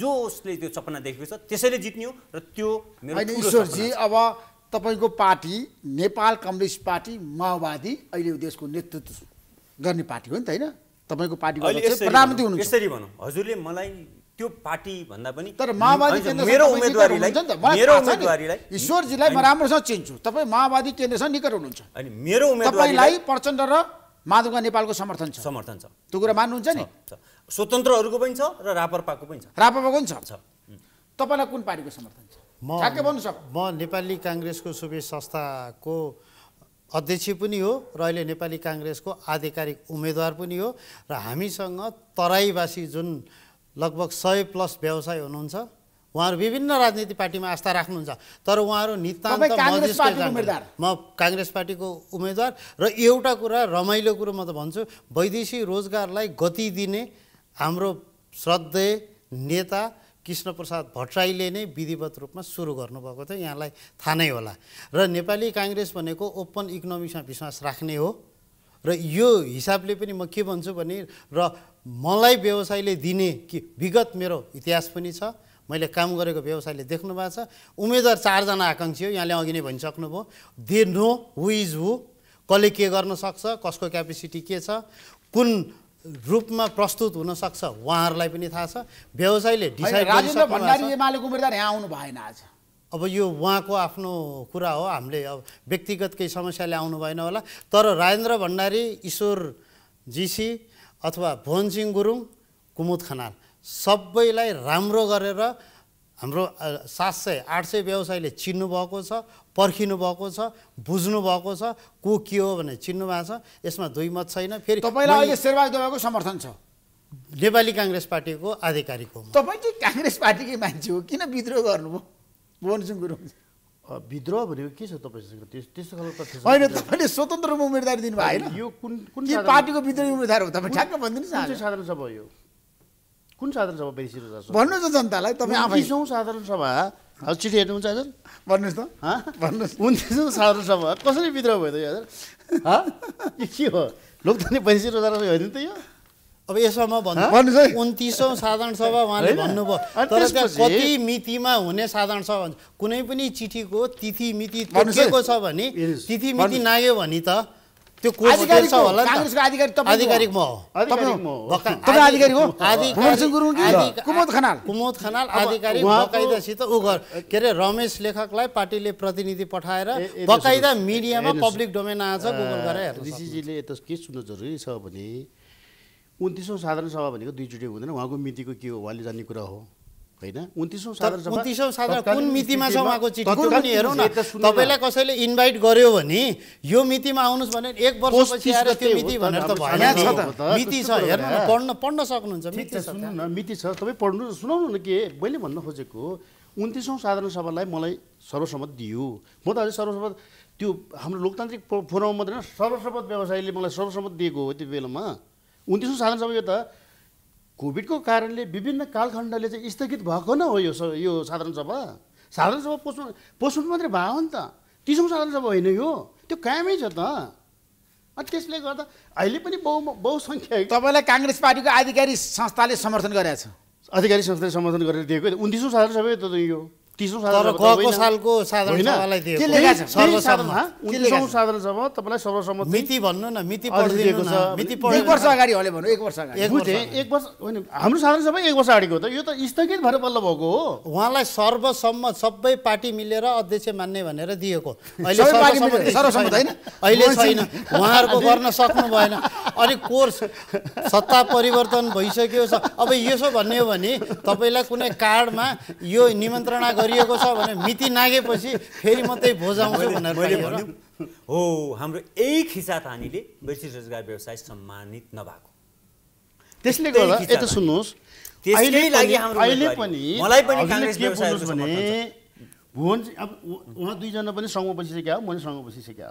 जो उसले त्यो सपना देखेको छ त्यसैले जित्ने हो र त्यो मेरो ईश्वरजी अब तपाईँको पार्टी नेपाल कम्युनिस्ट पार्टी माओवादी अहिले देशको नेतृत्व गर्ने पार्टी हो नि त होइन तपाईँको पार्टी प्रधानमन्त्री हुनु यसरी भनौँ हजुरले मलाई त्यो पार्टी भन्दा पनि तर माओवादी मेरो उम्मेदवारीलाई ईश्वरजीलाई म राम्रोसँग चिन्छु तपाईँ माओवादी केन्द्रसँग निकट हुनुहुन्छ अनि मेरो तपाईँलाई प्रचण्ड र माधुङ्गा नेपालको समर्थन छ समर्थन छ त्यो कुरा मान्नुहुन्छ नि स्वतन्त्रहरूको पनि छ र रापरपाको पनि छ रापरपाको पनि छ तपाईँलाई कुन पार्टीको समर्थन छ म म नेपाली काङ्ग्रेसको सुबे संस्थाको अध्यक्ष पनि हो र अहिले नेपाली काङ्ग्रेसको आधिकारिक उम्मेद्वार पनि हो र हामीसँग तराईवासी जुन लगभग सय प्लस व्यवसाय हुनुहुन्छ उहाँहरू विभिन्न राजनीतिक पार्टीमा आस्था राख्नुहुन्छ तर उहाँहरू नितान्त म काङ्ग्रेस पार्टीको उम्मेद्वार र एउटा कुरा रमाइलो कुरो म त भन्छु वैदेशिक रोजगारलाई गति दिने हाम्रो श्रद्धेय नेता कृष्णप्रसाद भट्टराईले नै विधिवत रूपमा सुरु गर्नुभएको थियो यहाँलाई थाहा नै होला र नेपाली काङ्ग्रेस भनेको ओपन इकोनोमिक्समा विश्वास राख्ने हो र यो हिसाबले पनि म के भन्छु भने र मलाई व्यवसायले दिने कि विगत मेरो इतिहास पनि छ मैले काम गरेको व्यवसायले देख्नु भएको छ उम्मेदवार चारजना आकाङ्क्षी हो यहाँले अघि नै भनिसक्नुभयो they know who is who कसले के गर्न सक्छ कसको क्यापेसिटी के छ कुन रूपमा प्रस्तुत हुनसक्छ उहाँहरूलाई पनि थाहा छ व्यवसायले अब यो उहाँको आफ्नो कुरा हो हामीले अब व्यक्तिगत केही समस्याले आउनु भएन होला तर राजेन्द्र भण्डारी ईश्वर जीसी अथवा भुवनसिंह गुरुङ कुमुद खनाल सबैलाई राम्रो गरेर हाम्रो सात सय आठ सय व्यवसायले चिन्नुभएको छ पर्खिनु भएको छ बुझ्नु भएको छ को के हो भने चिन्नु भएको छ यसमा दुई मत छैन फेरि तपाईँलाई अहिले शेरबहादुर देवाको समर्थन छ नेपाली काङ्ग्रेस पार्टीको आधिकारिक हो तपाईँ चाहिँ काङ्ग्रेस पार्टीकै मान्छे हो किन विद्रोह गर्नुभयो मोहन गुरुङ विद्रोह भनेको के छ तपाईँसँग त्यस्तो खालको होइन तपाईँले स्वतन्त्र उम्मेदवार दिनुभयो होइन यो कुन कुन पार्टीको विद्रोही उम्मेदवार हो तपाईँ ठ्याक्क भनिदिनुहोस् न साधारण सभा यो कुन साधारण सभा बेसिरहेको छ भन्नुहोस् त जनतालाई तपाईँ आफैसौँ साधारण सभा चिठी हेर्नुहुन्छ हजुर भन्नुहोस् त भन्नुहोस् उन्तिसौँ साधारण सभा कसरी विद्रोह भयो त यो हजुर के हो लोकतन्त्र बैसी रोजा होइन त यो अब यसमा भन्नु उन्तिसौँ साधारण सभा उहाँले भन्नुभयो तर कति मितिमा हुने साधारण सभा कुनै पनि चिठीको तिथि मिति तोकेको छ भने तिथि मिति नाग्यो भने त त्यो के रमेश लेखकलाई पार्टीले प्रतिनिधि पठाएर बकाइदा मिडियामा पब्लिक डोमेन आएछ गुगल गरेर के सुन्नु जरुरी छ भने उन्तिसौँ साधारण सभा भनेको दुईचोटि हुँदैन उहाँको मितिको के हो उहाँले जान्ने कुरा हो साधारण कुन मितिमा छ होइन उन्तिसौँ तपाईँलाई कसैले इन्भाइट गर्यो भने यो मितिमा आउनुहोस् भने एक वर्षपछि आएर त्यो मिति भनेर त भएन मिति छ हेर्नु न पढ्न पढ्न सक्नुहुन्छ सुन्नु न मिति छ तपाईँ पढ्नु सुनाउनु न के मैले भन्न खोजेको उन्तिसौँ साधारण सभालाई मलाई सर्वसम्मत दियो म त अझै सर्वसम्मत त्यो हाम्रो लोकतान्त्रिक फोरममा मात्रै सर्वसम्मत व्यवसायले मलाई सर्वसम्मत दिएको हो त्यो बेलामा उन्तिसौँ साधारण सभा यो त कोभिडको कारणले विभिन्न कालखण्डले चाहिँ स्थगित भएको न हो यो यो साधारण सभा साधारण सभा पोस्नु पोस्टपोन मात्रै भयो नि त तिसौँ साधारण सभा होइन यो त्यो कायमै छ त अनि त्यसले गर्दा अहिले पनि बहु बहुसङ्ख्या तपाईँलाई काङ्ग्रेस पार्टीको आधिकारिक संस्थाले समर्थन गरेको छ अधिकारी संस्थाले समर्थन गरेर दिएको उन्तिसौँ साधारण सभा त यो साधारण सभा सर्वसम्मति मिति भन्नु न मिति मिति एक वर्ष अगाडि हले एक वर्ष एक वर्ष हाम्रो साधारण सभा एक वर्ष अगाडिको त यो त स्थगित भएर बल्ल भएको हो उहाँलाई सर्वसम्म सबै पार्टी मिलेर अध्यक्ष मान्ने भनेर दिएको अहिले सर्वसम्मत अहिले छैन उहाँहरूको गर्न सक्नु भएन अनि कोर्स सत्ता परिवर्तन भइसक्यो अब यसो भन्ने हो भने तपाईँलाई कुनै कार्डमा यो निमन्त्रणा गरिएको छ भने मिति नागेपछि फेरि म त्यही भोज आउँछु भनेर हो हाम्रो यही थानीले बेसी रोजगार व्यवसाय सम्मानित नभएको त्यसले गर्दा यता सुन्नुहोस् अहिले पनि मलाई पनि भुवन अब उहाँ दुईजना पनि सँग बसिसक्यो हो मैले सँग बसिसक्यो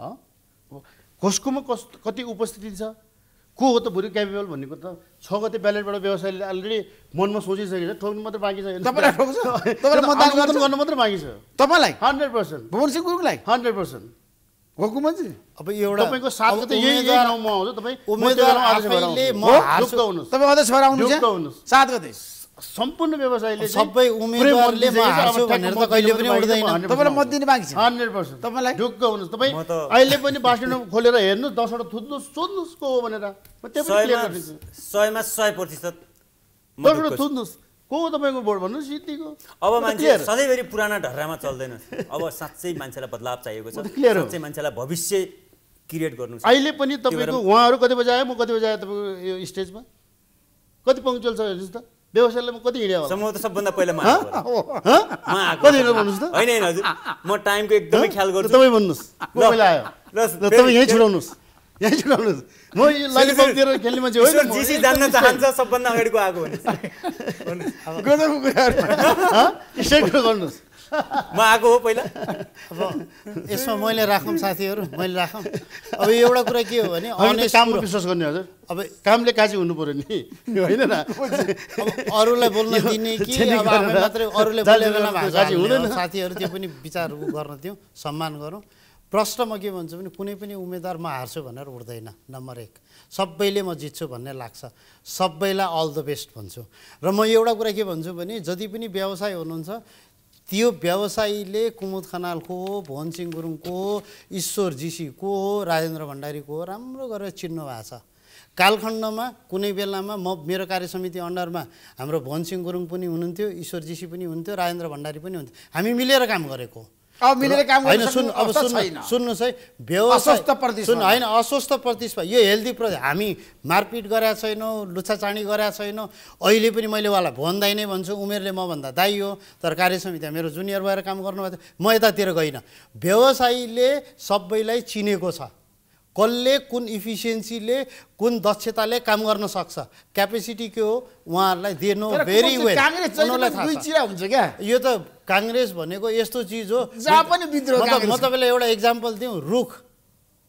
हो कसकोमा कस कति उपस्थिति छ को हो त भोलि क्यापेबल भन्ने त छ गते ब्यालेटबाट व्यवसायले अलरेडी मनमा सोचिसकेको छ ठोक्नु मात्रै बाँकी छ गर्नु मात्रै बाँकी छ तपाईँलाई हन्ड्रेड पर्सेन्ट भुवन सिंह गुरुङलाई हन्ड्रेड पर्सेन्ट अब एउटा सात गते सम्पूर्ण व्यवसायले सबै उम्मेदवारले भनेर त कहिले पनि उठ्दैन तपाईँलाई मत दिने बाँकी छ हन्ड्रेड पर्सेन्ट तपाईँलाई ढुक्क हुनुहोस् तपाईँ अहिले पनि बास्टमा खोलेर 10 दसवटा थुत्नुहोस् सोध्नुहोस् को हो भनेर सयमा सय प्रतिशत दसवटा थुत्नुहोस् को हो तपाईँको भोट भन्नुहोस् सिद्धिको अब मान्छे सधैँभरि पुराना ढर्रामा चल्दैन अब साँच्चै मान्छेलाई बदलाव चाहिएको छ क्लियर साँच्चै मान्छेलाई भविष्य क्रिएट गर्नु अहिले पनि तपाईँको उहाँहरू कति बजे आयो म कति बजे आयो तपाईँको यो स्टेजमा कति पङ्क्चुअल छ हेर्नुहोस् त व्यवसायलाई कति हिँड्यो म त सबभन्दा पहिला म कति हिँडेर भन्नुहोस् त होइन होइन हजुर म टाइमको एकदमै ख्याल गर्छु तपाईँ भन्नुहोस् पहिला आयो ल तपाईँ यहीँ छुटाउनुहोस् यहीँ छुटाउनुहोस् म यो लालिपप दिएर खेल्ने मान्छे होइन जिसी जान्न चाहन्छ सबभन्दा अगाडिको आएको भने गर्नुको कुराहरू स्टेट गर्नुहोस् म आएको हो पहिला अब यसमा मैले राखौँ साथीहरू मैले राखौँ अब एउटा कुरा के हो भने काम विश्वास गर्ने हजुर अब कामले काजी हुनु पऱ्यो नि होइन अरूलाई बोल्न दिने कि मात्रै अरूले बोल्ने बेलामा हुँदैन साथीहरू त्यो पनि विचार गर्न दिउँ सम्मान गरौँ प्रश्न म के भन्छु भने कुनै पनि उम्मेद्वार म हार्छु भनेर उठ्दैन नम्बर एक सबैले म जित्छु भन्ने लाग्छ सबैलाई अल द बेस्ट भन्छु र म एउटा कुरा के भन्छु भने जति पनि व्यवसाय हुनुहुन्छ त्यो व्यवसायीले कुमुद खनालको भुवन भुवनसिंह गुरुङको हो ईश्वर जीषीको हो राजेन्द्र भण्डारीको हो राम्रो गरेर चिन्नु भएको छ कालखण्डमा कुनै बेलामा म मेरो कार्य समिति अन्डरमा हाम्रो भुवनसिंह गुरुङ पनि हुनुहुन्थ्यो ईश्वर जीषी पनि हुन्थ्यो राजेन्द्र भण्डारी पनि हुन्थ्यो हामी मिलेर काम गरेको अब मिलेर काम होइन सुन अब सुन्नु सुन्नुहोस् है व्यवसाय सुन होइन अस्वस्थ प्रतिस्पर्धा यो हेल्दी प्रति हामी मारपिट गराएको छैनौँ लुच्छाचाँडी गराएको छैनौँ अहिले पनि मैले उहाँलाई भन्दै नै भन्छु उमेरले मभन्दा दाइ हो तर कार्य समिति मेरो जुनियर भएर काम गर्नुभएको थियो म यतातिर गइनँ व्यवसायीले सबैलाई चिनेको छ कसले कुन इफिसियन्सीले कुन दक्षताले काम गर्न सक्छ क्यापेसिटी के हो उहाँहरूलाई दिनु नो भेरी वेल हुन्छ क्या यो त काङ्ग्रेस भनेको यस्तो चिज हो जहाँ पनि विद्रोह म तपाईँलाई एउटा इक्जाम्पल दिउँ रुख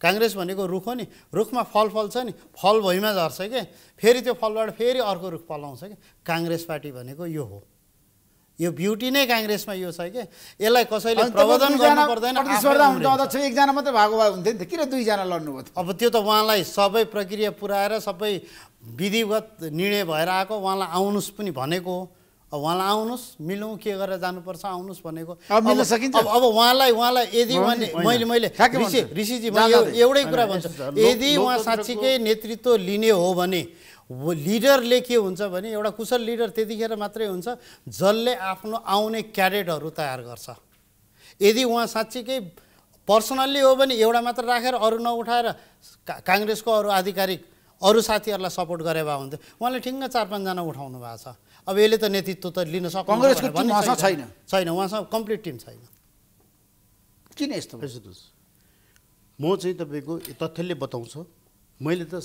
काङ्ग्रेस भनेको रुख हो नि रुखमा फल फल्छ नि फल भुइँमा झर्छ क्या फेरि त्यो फलबाट फेरि अर्को रुख पलाउँछ क्या काङ्ग्रेस पार्टी भनेको यो हो यो ब्युटी नै काङ्ग्रेसमा यो छ कि यसलाई कसैले प्रबोधन गर्नु पर्दैन अध्यक्ष एकजना मात्रै भएको भए हुन्थ्यो नि त किन दुईजना लड्नुभयो अब त्यो त उहाँलाई सबै प्रक्रिया पुऱ्याएर सबै विधिवत निर्णय भएर आएको उहाँलाई आउनुहोस् पनि भनेको हो अब उहाँलाई आउनुहोस् मिलौँ के गरेर जानुपर्छ आउनुहोस् भनेको अब सकिन्छ अब उहाँलाई उहाँलाई यदि उहाँले मैले मैले ऋषिजी म एउटै कुरा भन्छु यदि उहाँ साँच्चीकै नेतृत्व लिने हो भने लिडरले के हुन्छ भने एउटा कुशल लिडर त्यतिखेर मात्रै हुन्छ जसले आफ्नो आउने क्याडेटहरू तयार गर्छ यदि उहाँ साँच्चीकै पर्सनल्ली हो भने एउटा मात्र राखेर अरू नउठाएर का काङ्ग्रेसको अरू आधिकारिक अरू साथीहरूलाई सपोर्ट गरे भए हुन्थ्यो उहाँले ठिङ्ग चार पाँचजना उठाउनु भएको छ अब यसले त नेतृत्व त लिन सक्छ कङ्ग्रेसको टिम छैन छैन उहाँसँग कम्प्लिट टिम छैन किन यस्तो म चाहिँ तपाईँको तथ्यले बताउँछु मैले त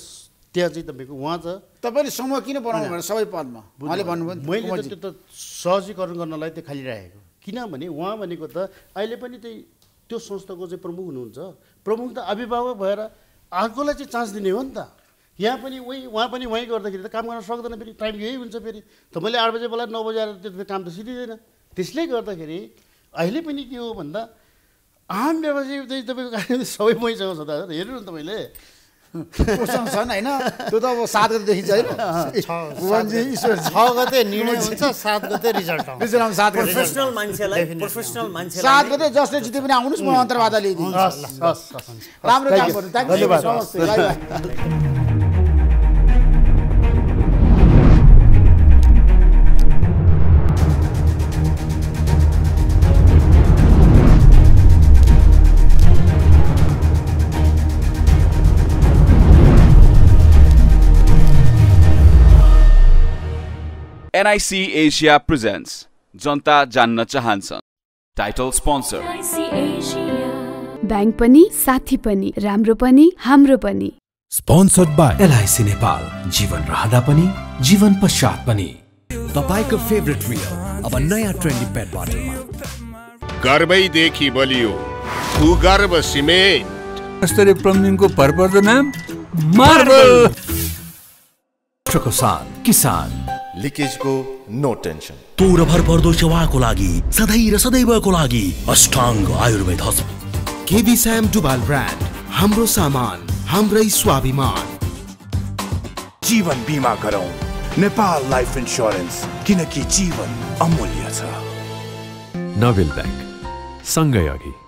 त्यहाँ चाहिँ तपाईँको उहाँ त तपाईँले समूह किन बनाउनु सबै पदमा उहाँले भन्नुभयो मैले त्यो त सहजीकरण गर्नलाई त्यो खालि राखेको किनभने उहाँ भनेको त अहिले पनि त्यही त्यो संस्थाको चाहिँ प्रमुख हुनुहुन्छ प्रमुख त अभिभावक भएर अर्कोलाई चाहिँ चान्स दिने हो नि त यहाँ पनि उहीँ उहाँ पनि उहीँ गर्दाखेरि त काम गर्न सक्दैन फेरि टाइम यही हुन्छ फेरि त मैले आठ बजे बोलाएर नौ बजे आएर त्यो काम त सिधिँदैन त्यसले गर्दाखेरि अहिले पनि के हो भन्दा आम व्यवसाय चाहिँ तपाईँको कार्यक्रम सबै मैसँग छ दादा हेर्नु न तपाईँले पोषण छन् होइन त्यो त अब सात गतेदेखि चाहिँ होइन ईश्वर छ गते निर्णय हुन्छ सात गते रिजल्ट रिजल्ट सात गते प्रोफेसनल मान्छेलाई प्रोफेसनल मान्छे सात गते जसले जिते पनि आउनुहोस् म अन्तर्वार्ता ल्याइदिन्छु राम्रो काम गर्नु thank you NIC Asia presents जनता जान्न चाहन्छन् टाइटल स्पोन्सर ब्याङ्क पनि साथी पनि राम्रो पनि हाम्रो पनि स्पोन्सर्ड बाई एलआइसी नेपाल जीवन रहँदा पनि जीवन पश्चात पनि तपाईँको फेभरेट रियल अब नयाँ ट्रेन्डी पेट बोतलमा गर्वैदेखि बलियो भूगर्भ सिमेन्ट अस्तरी प्लम्बिङको भरपर्दो नाम मार्बल ट्रकोसान किसान लिकेजको नो टेन्सन तोर भर पर्दो सेवाको लागि सधैँ र सदैवको लागि अष्टाङ्ग आयुर्वेद हस्पिटल केबी स्याम डुबाल ब्रान्ड हाम्रो सामान हाम्रै स्वाभिमान जीवन बीमा गरौँ नेपाल लाइफ इन्स्योरेन्स किनकि जीवन अमूल्य छ नोबेल ब्याङ्क सँगै अघि